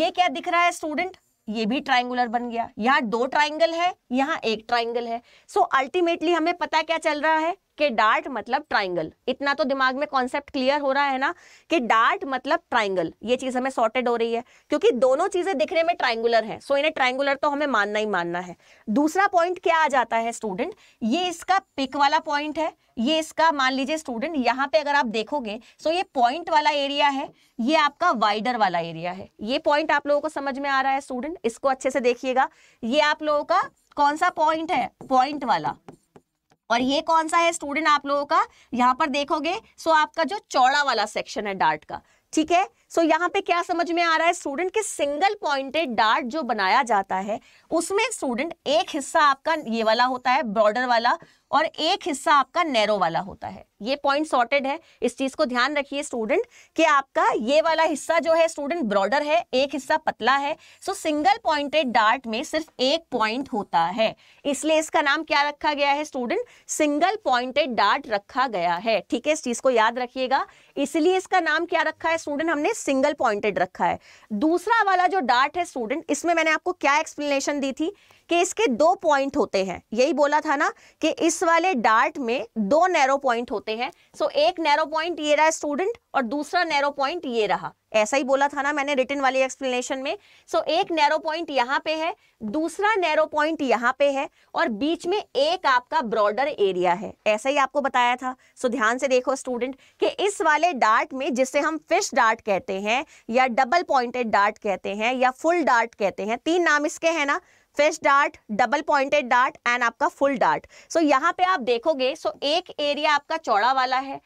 ये क्या दिख रहा है स्टूडेंट ये भी ट्राइंगुलर बन गया यहाँ दो ट्राइंगल है यहाँ एक ट्राइंगल है सो so, अल्टीमेटली हमें पता क्या चल रहा है के डार्ट मतलब ट्राइंगल इतना तो दिमाग में कॉन्सेप्ट क्लियर हो रहा है ना कि डार्ट मतलब ट्राइंगल ये चीज हमें सॉर्टेड हो रही है क्योंकि दोनों चीजें दिखने में ट्राइंगुलर है सो इन्हें ट्राइंगुलर तो हमें मानना ही मानना है दूसरा पॉइंट क्या आ जाता है स्टूडेंट ये इसका पिक वाला पॉइंट है ये इसका मान लीजिए स्टूडेंट यहाँ पे अगर आप देखोगे सो ये पॉइंट वाला एरिया है ये आपका वाइडर वाला एरिया है ये पॉइंट आप लोगों को समझ में आ रहा है स्टूडेंट इसको अच्छे से देखिएगा ये आप लोगों का कौन सा पॉइंट है पॉइंट वाला और ये कौन सा है स्टूडेंट आप लोगों का यहाँ पर देखोगे सो आपका जो चौड़ा वाला सेक्शन है डार्ट का ठीक है सो यहाँ पे क्या समझ में आ रहा है स्टूडेंट के सिंगल पॉइंटेड डार्ट जो बनाया जाता है उसमें स्टूडेंट एक हिस्सा आपका ये वाला होता है बॉर्डर वाला और एक हिस्सा आपका नैरो वाला होता है ये पॉइंट सॉर्टेड है इस चीज को ध्यान रखिए स्टूडेंट कि आपका ये वाला हिस्सा जो है स्टूडेंट ब्रॉडर है एक हिस्सा पतला है सो सिंगल पॉइंटेड डार्ट में सिर्फ एक पॉइंट होता है इसलिए इसका नाम क्या रखा गया है स्टूडेंट सिंगल पॉइंटेड डार्ट रखा गया है ठीक है इस चीज को याद रखिएगा इसलिए इसका नाम क्या रखा है स्टूडेंट हमने सिंगल पॉइंटेड रखा है दूसरा वाला जो डार्ट है स्टूडेंट इसमें मैंने आपको क्या एक्सप्लेनेशन दी थी कि इसके दो पॉइंट होते हैं यही बोला था ना कि इस इस वाले डार्ट में दो नैरो पॉइंट होते हैं सो so, एक नैरो पॉइंट ये रहा स्टूडेंट और दूसरा नैरो पॉइंट ये रहा ऐसा ही बोला था ना मैंने रिटर्न वाली एक्सप्लेनेशन में सो so, एक नैरो पॉइंट यहाँ पे है दूसरा नैरो पॉइंट यहाँ पे है और बीच में एक आपका ब्रॉडर एरिया है ऐसा ही आपको बताया था सो so, ध्यान से देखो स्टूडेंट कि इस वाले डार्ट में जिसे हम फिश डार्ट कहते हैं या डबल पॉइंटेड डार्ट कहते हैं या फुल डार्ट कहते हैं तीन नाम इसके हैं ना fish dart double pointed dart and आपका फुल डार्ट सो यहाँ पे आप देखोगे सो एक एरिया आपका चौड़ा वाला है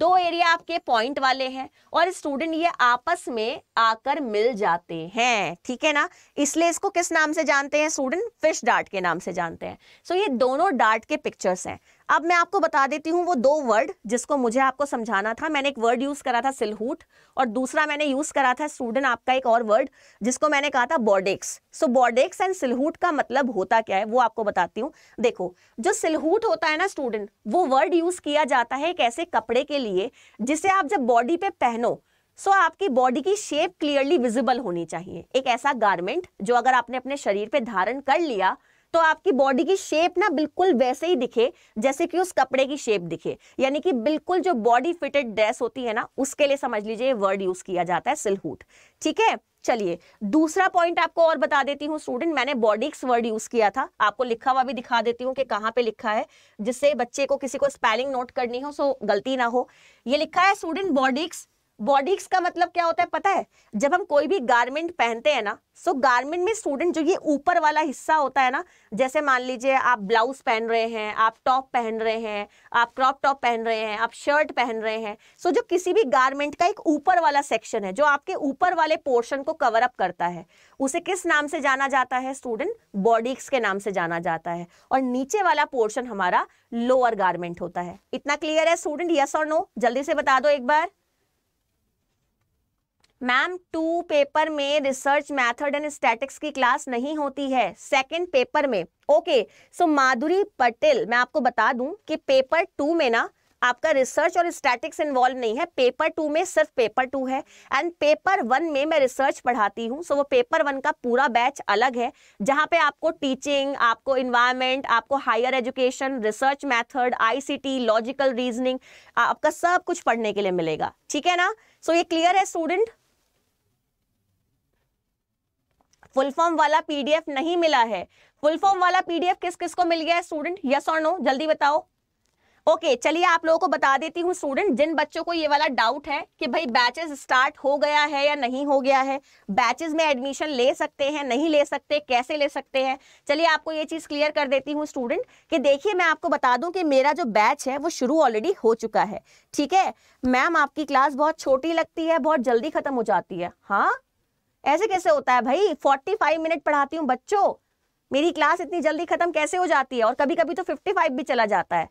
दो एरिया आपके पॉइंट वाले हैं और स्टूडेंट ये आपस में आकर मिल जाते हैं ठीक है ना इसलिए इसको किस नाम से जानते हैं स्टूडेंट फिश डार्ट के नाम से जानते हैं सो so, ये दोनों डार्ट के पिक्चर्स हैं अब मैं आपको बता देती हूँ वो दो वर्ड जिसको मुझे आपको समझाना था मैंने एक वर्ड यूज़ करा था सिलहूट और दूसरा मैंने यूज़ करा था स्टूडेंट आपका एक और वर्ड जिसको मैंने कहा था bodice so bodice and silhouette का मतलब होता क्या है वो आपको बताती हूँ देखो जो सिलहूट होता है ना स्टूडेंट वो वर्ड यूज़ किया जाता है एक ऐसे कपड़े के लिए जिसे आप जब बॉडी पे पहनो सो so, आपकी बॉडी की शेप क्लियरली विजिबल होनी चाहिए एक ऐसा गारमेंट जो अगर आपने अपने शरीर पे धारण कर लिया तो आपकी बॉडी की शेप ना बिल्कुल वैसे ही दिखे जैसे कि उस कपड़े की शेप दिखे यानी कि बिल्कुल जो बॉडी फिटेड ड्रेस होती है ना उसके लिए समझ लीजिए वर्ड यूज किया जाता है सिलहूट ठीक है चलिए दूसरा पॉइंट आपको और बता देती हूँ स्टूडेंट मैंने बॉडिक्स वर्ड यूज किया था आपको लिखा हुआ भी दिखा देती हूँ कि कहाँ पे लिखा है जिससे बच्चे को किसी को स्पेलिंग नोट करनी हो सो गलती ना हो ये लिखा है स्टूडेंट बॉडिक्स बॉडीक्स का मतलब क्या होता है पता है जब हम कोई भी गारमेंट पहनते हैं ना सो गारमेंट में स्टूडेंट जो ये ऊपर वाला हिस्सा होता है ना जैसे मान लीजिए आप ब्लाउज पहन रहे हैं आप टॉप पहन रहे हैं आप क्रॉप टॉप पहन रहे हैं आप शर्ट पहन रहे हैं सो जो किसी भी गारमेंट का एक ऊपर वाला सेक्शन है जो आपके ऊपर वाले पोर्शन को कवर अप करता है उसे किस नाम से जाना जाता है स्टूडेंट बॉडीक्स के नाम से जाना जाता है और नीचे वाला पोर्शन हमारा लोअर गारमेंट होता है इतना क्लियर है स्टूडेंट यस और नो जल्दी से बता दो एक बार मैम टू पेपर में रिसर्च मेथड एंड स्टैटिक्स की क्लास नहीं होती है सेकंड पेपर में ओके सो माधुरी पटेल मैं आपको बता दूं कि पेपर टू में ना आपका रिसर्च और स्टैटिक्स इन्वॉल्व नहीं है पेपर टू में सिर्फ पेपर टू है एंड पेपर वन में मैं रिसर्च पढ़ाती हूँ सो so वो पेपर वन का पूरा बैच अलग है जहाँ पे आपको टीचिंग आपको इन्वायरमेंट आपको हायर एजुकेशन रिसर्च मैथड आई लॉजिकल रीजनिंग आपका सब कुछ पढ़ने के लिए मिलेगा ठीक है ना सो so ये क्लियर है स्टूडेंट फुल फॉर्म वाला पीडीएफ नहीं मिला है फुल फॉर्म वाला पीडीएफ किस किस को मिल गया है स्टूडेंट यस और नो जल्दी बताओ ओके okay, चलिए आप लोगों को बता देती हूँ स्टूडेंट जिन बच्चों को ये वाला डाउट है कि भाई बैचेस स्टार्ट हो गया है या नहीं हो गया है बैचेस में एडमिशन ले सकते हैं नहीं ले सकते कैसे ले सकते हैं चलिए आपको ये चीज़ क्लियर कर देती हूँ स्टूडेंट कि देखिए मैं आपको बता दूं कि मेरा जो बैच है वो शुरू ऑलरेडी हो चुका है ठीक है मैम आपकी क्लास बहुत छोटी लगती है बहुत जल्दी खत्म हो जाती है हाँ ऐसे कैसे होता है भाई फोर्टी फाइव मिनट पढ़ाती हूँ बच्चों मेरी क्लास इतनी जल्दी खत्म कैसे हो जाती है और कभी कभी तो फिफ्टी फाइव भी चला जाता है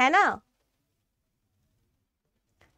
है ना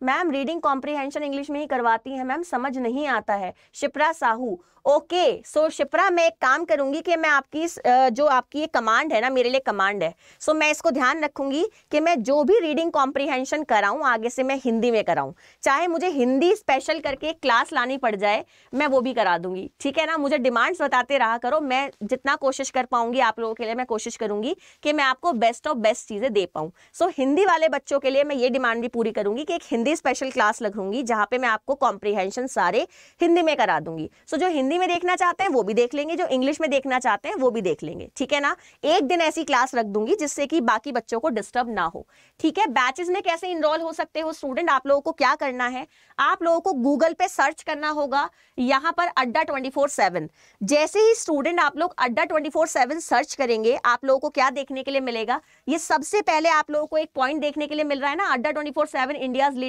मैम रीडिंग कॉम्प्रिहेंशन इंग्लिश में ही करवाती हैं मैम समझ नहीं आता है शिप्रा साहू ओके सो शिप्रा मैं एक काम करूंगी कि मैं आपकी जो आपकी ये कमांड है ना मेरे लिए कमांड है सो so, मैं इसको ध्यान रखूंगी कि मैं जो भी रीडिंग कॉम्प्रिहेंशन कराऊं आगे से मैं हिंदी में कराऊं चाहे मुझे हिंदी स्पेशल करके क्लास लानी पड़ जाए मैं वो भी करा दूंगी ठीक है ना मुझे डिमांड्स बताते रहा करो मैं जितना कोशिश कर पाऊंगी आप लोगों के लिए मैं कोशिश करूंगी कि मैं आपको बेस्ट ऑफ बेस्ट चीज़ें दे पाऊँ सो so, हिंदी वाले बच्चों के लिए मैं ये डिमांड भी पूरी करूंगी कि एक हिंदी मेरी स्पेशल क्लास लगूंगी जहां पे मैं आपको कॉम्प्रीहेंशन सारे हिंदी में करा दूंगी सो so, जो हिंदी में देखना चाहते हैं वो भी देख लेंगे जो इंग्लिश में देखना चाहते हैं वो भी देख लेंगे ठीक है ना एक दिन ऐसी क्लास रख दूंगी जिससे कि बाकी बच्चों को डिस्टर्ब ना हो ठीक है बैचेज में कैसे इनरोल हो सकते हो स्टूडेंट आप लोगों को क्या करना है आप लोगों को गूगल पे सर्च करना होगा यहाँ पर अड्डा ट्वेंटी जैसे ही स्टूडेंट आप लोग अड्डा ट्वेंटी सर्च करेंगे आप लोगों को क्या देखने के लिए मिलेगा ये सबसे पहले आप लोगों को एक पॉइंट देखने के लिए मिल रहा है ना Adda twenty four seven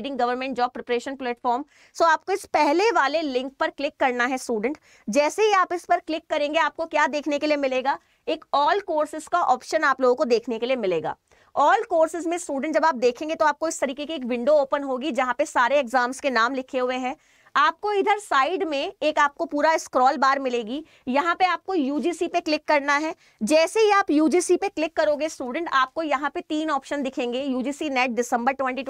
leading government job preparation platform so आपको इस पहले वाले लिंक पर क्लिक करना है स्टूडेंट जैसे ही आप इस पर क्लिक करेंगे आपको क्या देखने के लिए मिलेगा एक ऑल कोर्सेज का ऑप्शन आप लोगों को देखने के लिए मिलेगा ऑल कोर्सेज में स्टूडेंट जब आप देखेंगे तो आपको इस तरीके की एक विंडो ओपन होगी जहां पे सारे एग्जाम्स के नाम लिखे हुए हैं आपको इधर साइड में एक आपको पूरा स्क्रॉल बार मिलेगी यहाँ पे आपको यूजीसी पे क्लिक करना है जैसे ही आप यूजीसी पे क्लिक करोगे स्टूडेंट आपको यहाँ पे तीन ऑप्शन दिखेंगे यूजीसी नेट दिसंबर 2023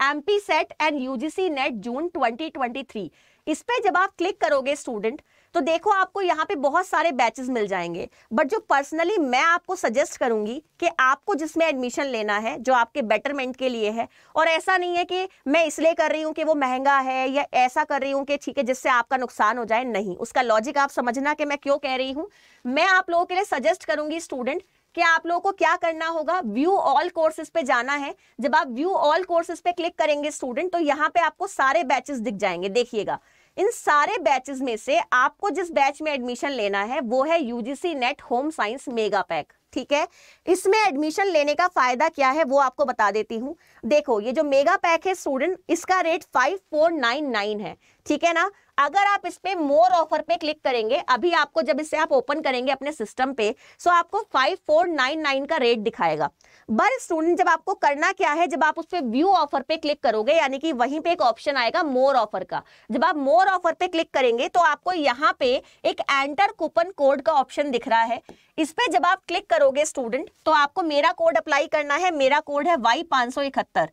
twenty set and UGC NET जून 2023 इस पे जब आप क्लिक करोगे स्टूडेंट तो देखो आपको यहाँ पे बहुत सारे बैचेस मिल जाएंगे बट जो पर्सनली मैं आपको सजेस्ट करूंगी कि आपको जिसमें एडमिशन लेना है जो आपके बेटरमेंट के लिए है और ऐसा नहीं है कि मैं इसलिए कर रही हूँ कि वो महंगा है या ऐसा कर रही हूँ कि ठीक है जिससे आपका नुकसान हो जाए नहीं उसका लॉजिक आप समझना कि मैं क्यों कह रही हूँ मैं आप लोगों के लिए सजेस्ट करूंगी स्टूडेंट कि आप लोगों को क्या करना होगा व्यू ऑल कोर्सेज पे जाना है जब आप व्यू ऑल कोर्सेज पे क्लिक करेंगे स्टूडेंट तो यहाँ पे आपको सारे बैचेस दिख जाएंगे देखिएगा इन सारे बैचेस में से आपको जिस बैच में एडमिशन लेना है वो है UGC NET home science mega pack ठीक है इसमें एडमिशन लेने का फायदा क्या है वो आपको बता देती हूँ देखो ये जो मेगा पैक है स्टूडेंट इसका rate five four nine nine है ठीक है ना अगर आप इस पे मोर ऑफर पे क्लिक करेंगे अभी आपको जब इसे आप ओपन करेंगे अपने सिस्टम पे सो आपको 5499 का रेट दिखाएगा बर स्टूडेंट जब आपको करना क्या है जब आप उस पर व्यू ऑफर पे क्लिक करोगे यानी कि वहीं पे एक ऑप्शन आएगा मोर ऑफर का जब आप मोर ऑफर पे क्लिक करेंगे तो आपको यहाँ पे एक एंटर कूपन कोड का ऑप्शन दिख रहा है इस पे जब आप क्लिक करोगे स्टूडेंट तो आपको मेरा कोड अप्लाई करना है मेरा कोड है वाई पांच सौ इकहत्तर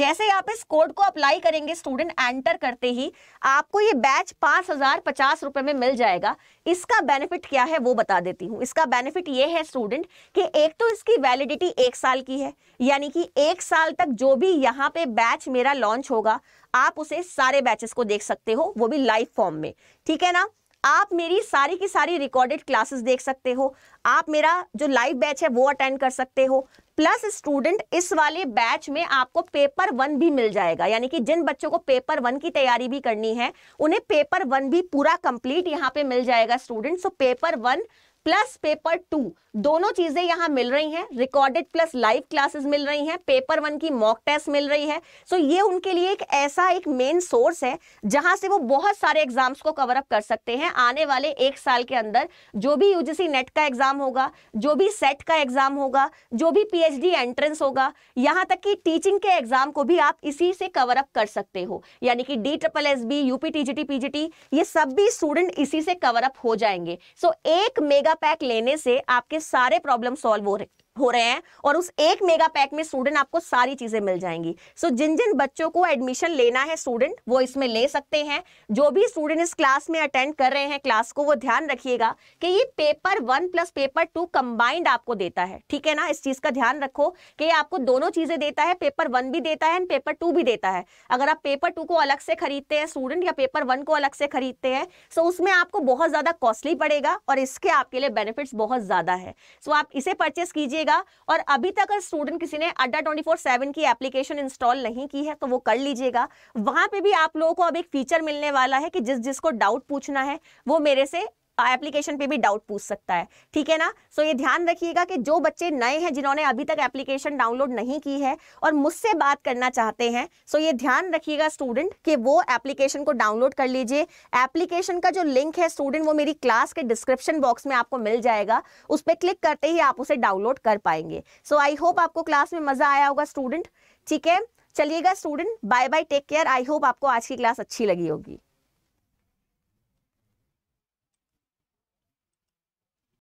जैसे आप इस कोड को अप्लाई करेंगे स्टूडेंट एंटर करते ही आपको ये बैच पांच हजार पचास रुपए में मिल जाएगा इसका बेनिफिट क्या है वो बता देती हूँ इसका बेनिफिट ये है स्टूडेंट कि एक तो इसकी वैलिडिटी एक साल की है यानी कि एक साल तक जो भी यहाँ पे बैच मेरा लॉन्च होगा आप उसे सारे बैचेस को देख सकते हो वो भी लाइव फॉर्म में ठीक है ना आप मेरी सारी की सारी रिकॉर्डेड क्लासेस देख सकते हो आप मेरा जो लाइव बैच है वो अटेंड कर सकते हो प्लस स्टूडेंट इस वाले बैच में आपको पेपर वन भी मिल जाएगा यानी कि जिन बच्चों को पेपर वन की तैयारी भी करनी है उन्हें पेपर वन भी पूरा कंप्लीट यहाँ पे मिल जाएगा student so paper one plus paper two दोनों चीजें यहाँ मिल रही हैं रिकॉर्डेड प्लस लाइव क्लासेस मिल रही हैं पेपर वन की मॉक टेस्ट मिल रही है सो so ये उनके लिए एक ऐसा एक मेन सोर्स है जहां से वो बहुत सारे एग्जाम्स को कवर अप कर सकते हैं आने वाले एक साल के अंदर जो भी यूजीसी नेट का एग्जाम होगा जो भी सेट का एग्जाम होगा जो भी पी एंट्रेंस होगा यहाँ तक कि टीचिंग के एग्जाम को भी आप इसी से कवर अप कर सकते हो यानी कि D triple S B UP TGT PGT ये सब भी स्टूडेंट इसी से कवर अप हो जाएंगे सो so एक मेगा मेगा पैक लेने से आपके सारे प्रॉब्लम सॉल्व हो रहे हो रहे हैं और उस एक मेगा पैक में स्टूडेंट आपको सारी चीजें मिल जाएंगी सो so, जिन जिन बच्चों को एडमिशन लेना है स्टूडेंट वो इसमें ले सकते हैं जो भी स्टूडेंट इस क्लास में अटेंड कर रहे हैं क्लास को वो ध्यान रखिएगा कि ये paper one plus paper two combined आपको देता है ठीक है ना इस चीज का ध्यान रखो कि आपको दोनों चीजें देता है पेपर वन भी देता है एंड पेपर टू भी देता है अगर आप पेपर टू को अलग से खरीदते हैं स्टूडेंट या पेपर वन को अलग से खरीदते हैं सो उसमें आपको बहुत ज्यादा कॉस्टली पड़ेगा और इसके आपके लिए बेनिफिट्स बहुत ज्यादा है सो आप इसे परचेस कीजिएगा कीजिएगा और अभी तक अगर स्टूडेंट किसी ने अड्डा ट्वेंटी फोर सेवन की एप्लीकेशन इंस्टॉल नहीं की है तो वो कर लीजिएगा वहां पे भी आप लोगों को अब एक फीचर मिलने वाला है कि जिस जिसको डाउट पूछना है वो मेरे से एप्लीकेशन पे भी डाउट पूछ सकता है ठीक है ना सो so ये ध्यान रखिएगा कि जो बच्चे नए हैं जिन्होंने अभी तक एप्लीकेशन डाउनलोड नहीं की है और मुझसे बात करना चाहते हैं सो so ये ध्यान रखिएगा स्टूडेंट कि वो एप्लीकेशन को डाउनलोड कर लीजिए एप्लीकेशन का जो लिंक है स्टूडेंट वो मेरी क्लास के डिस्क्रिप्शन बॉक्स में आपको मिल जाएगा उस पर क्लिक करते ही आप उसे डाउनलोड कर पाएंगे सो आई होप आपको क्लास में मजा आया होगा स्टूडेंट ठीक है चलिएगा student bye bye take care I hope आपको आज की क्लास अच्छी लगी होगी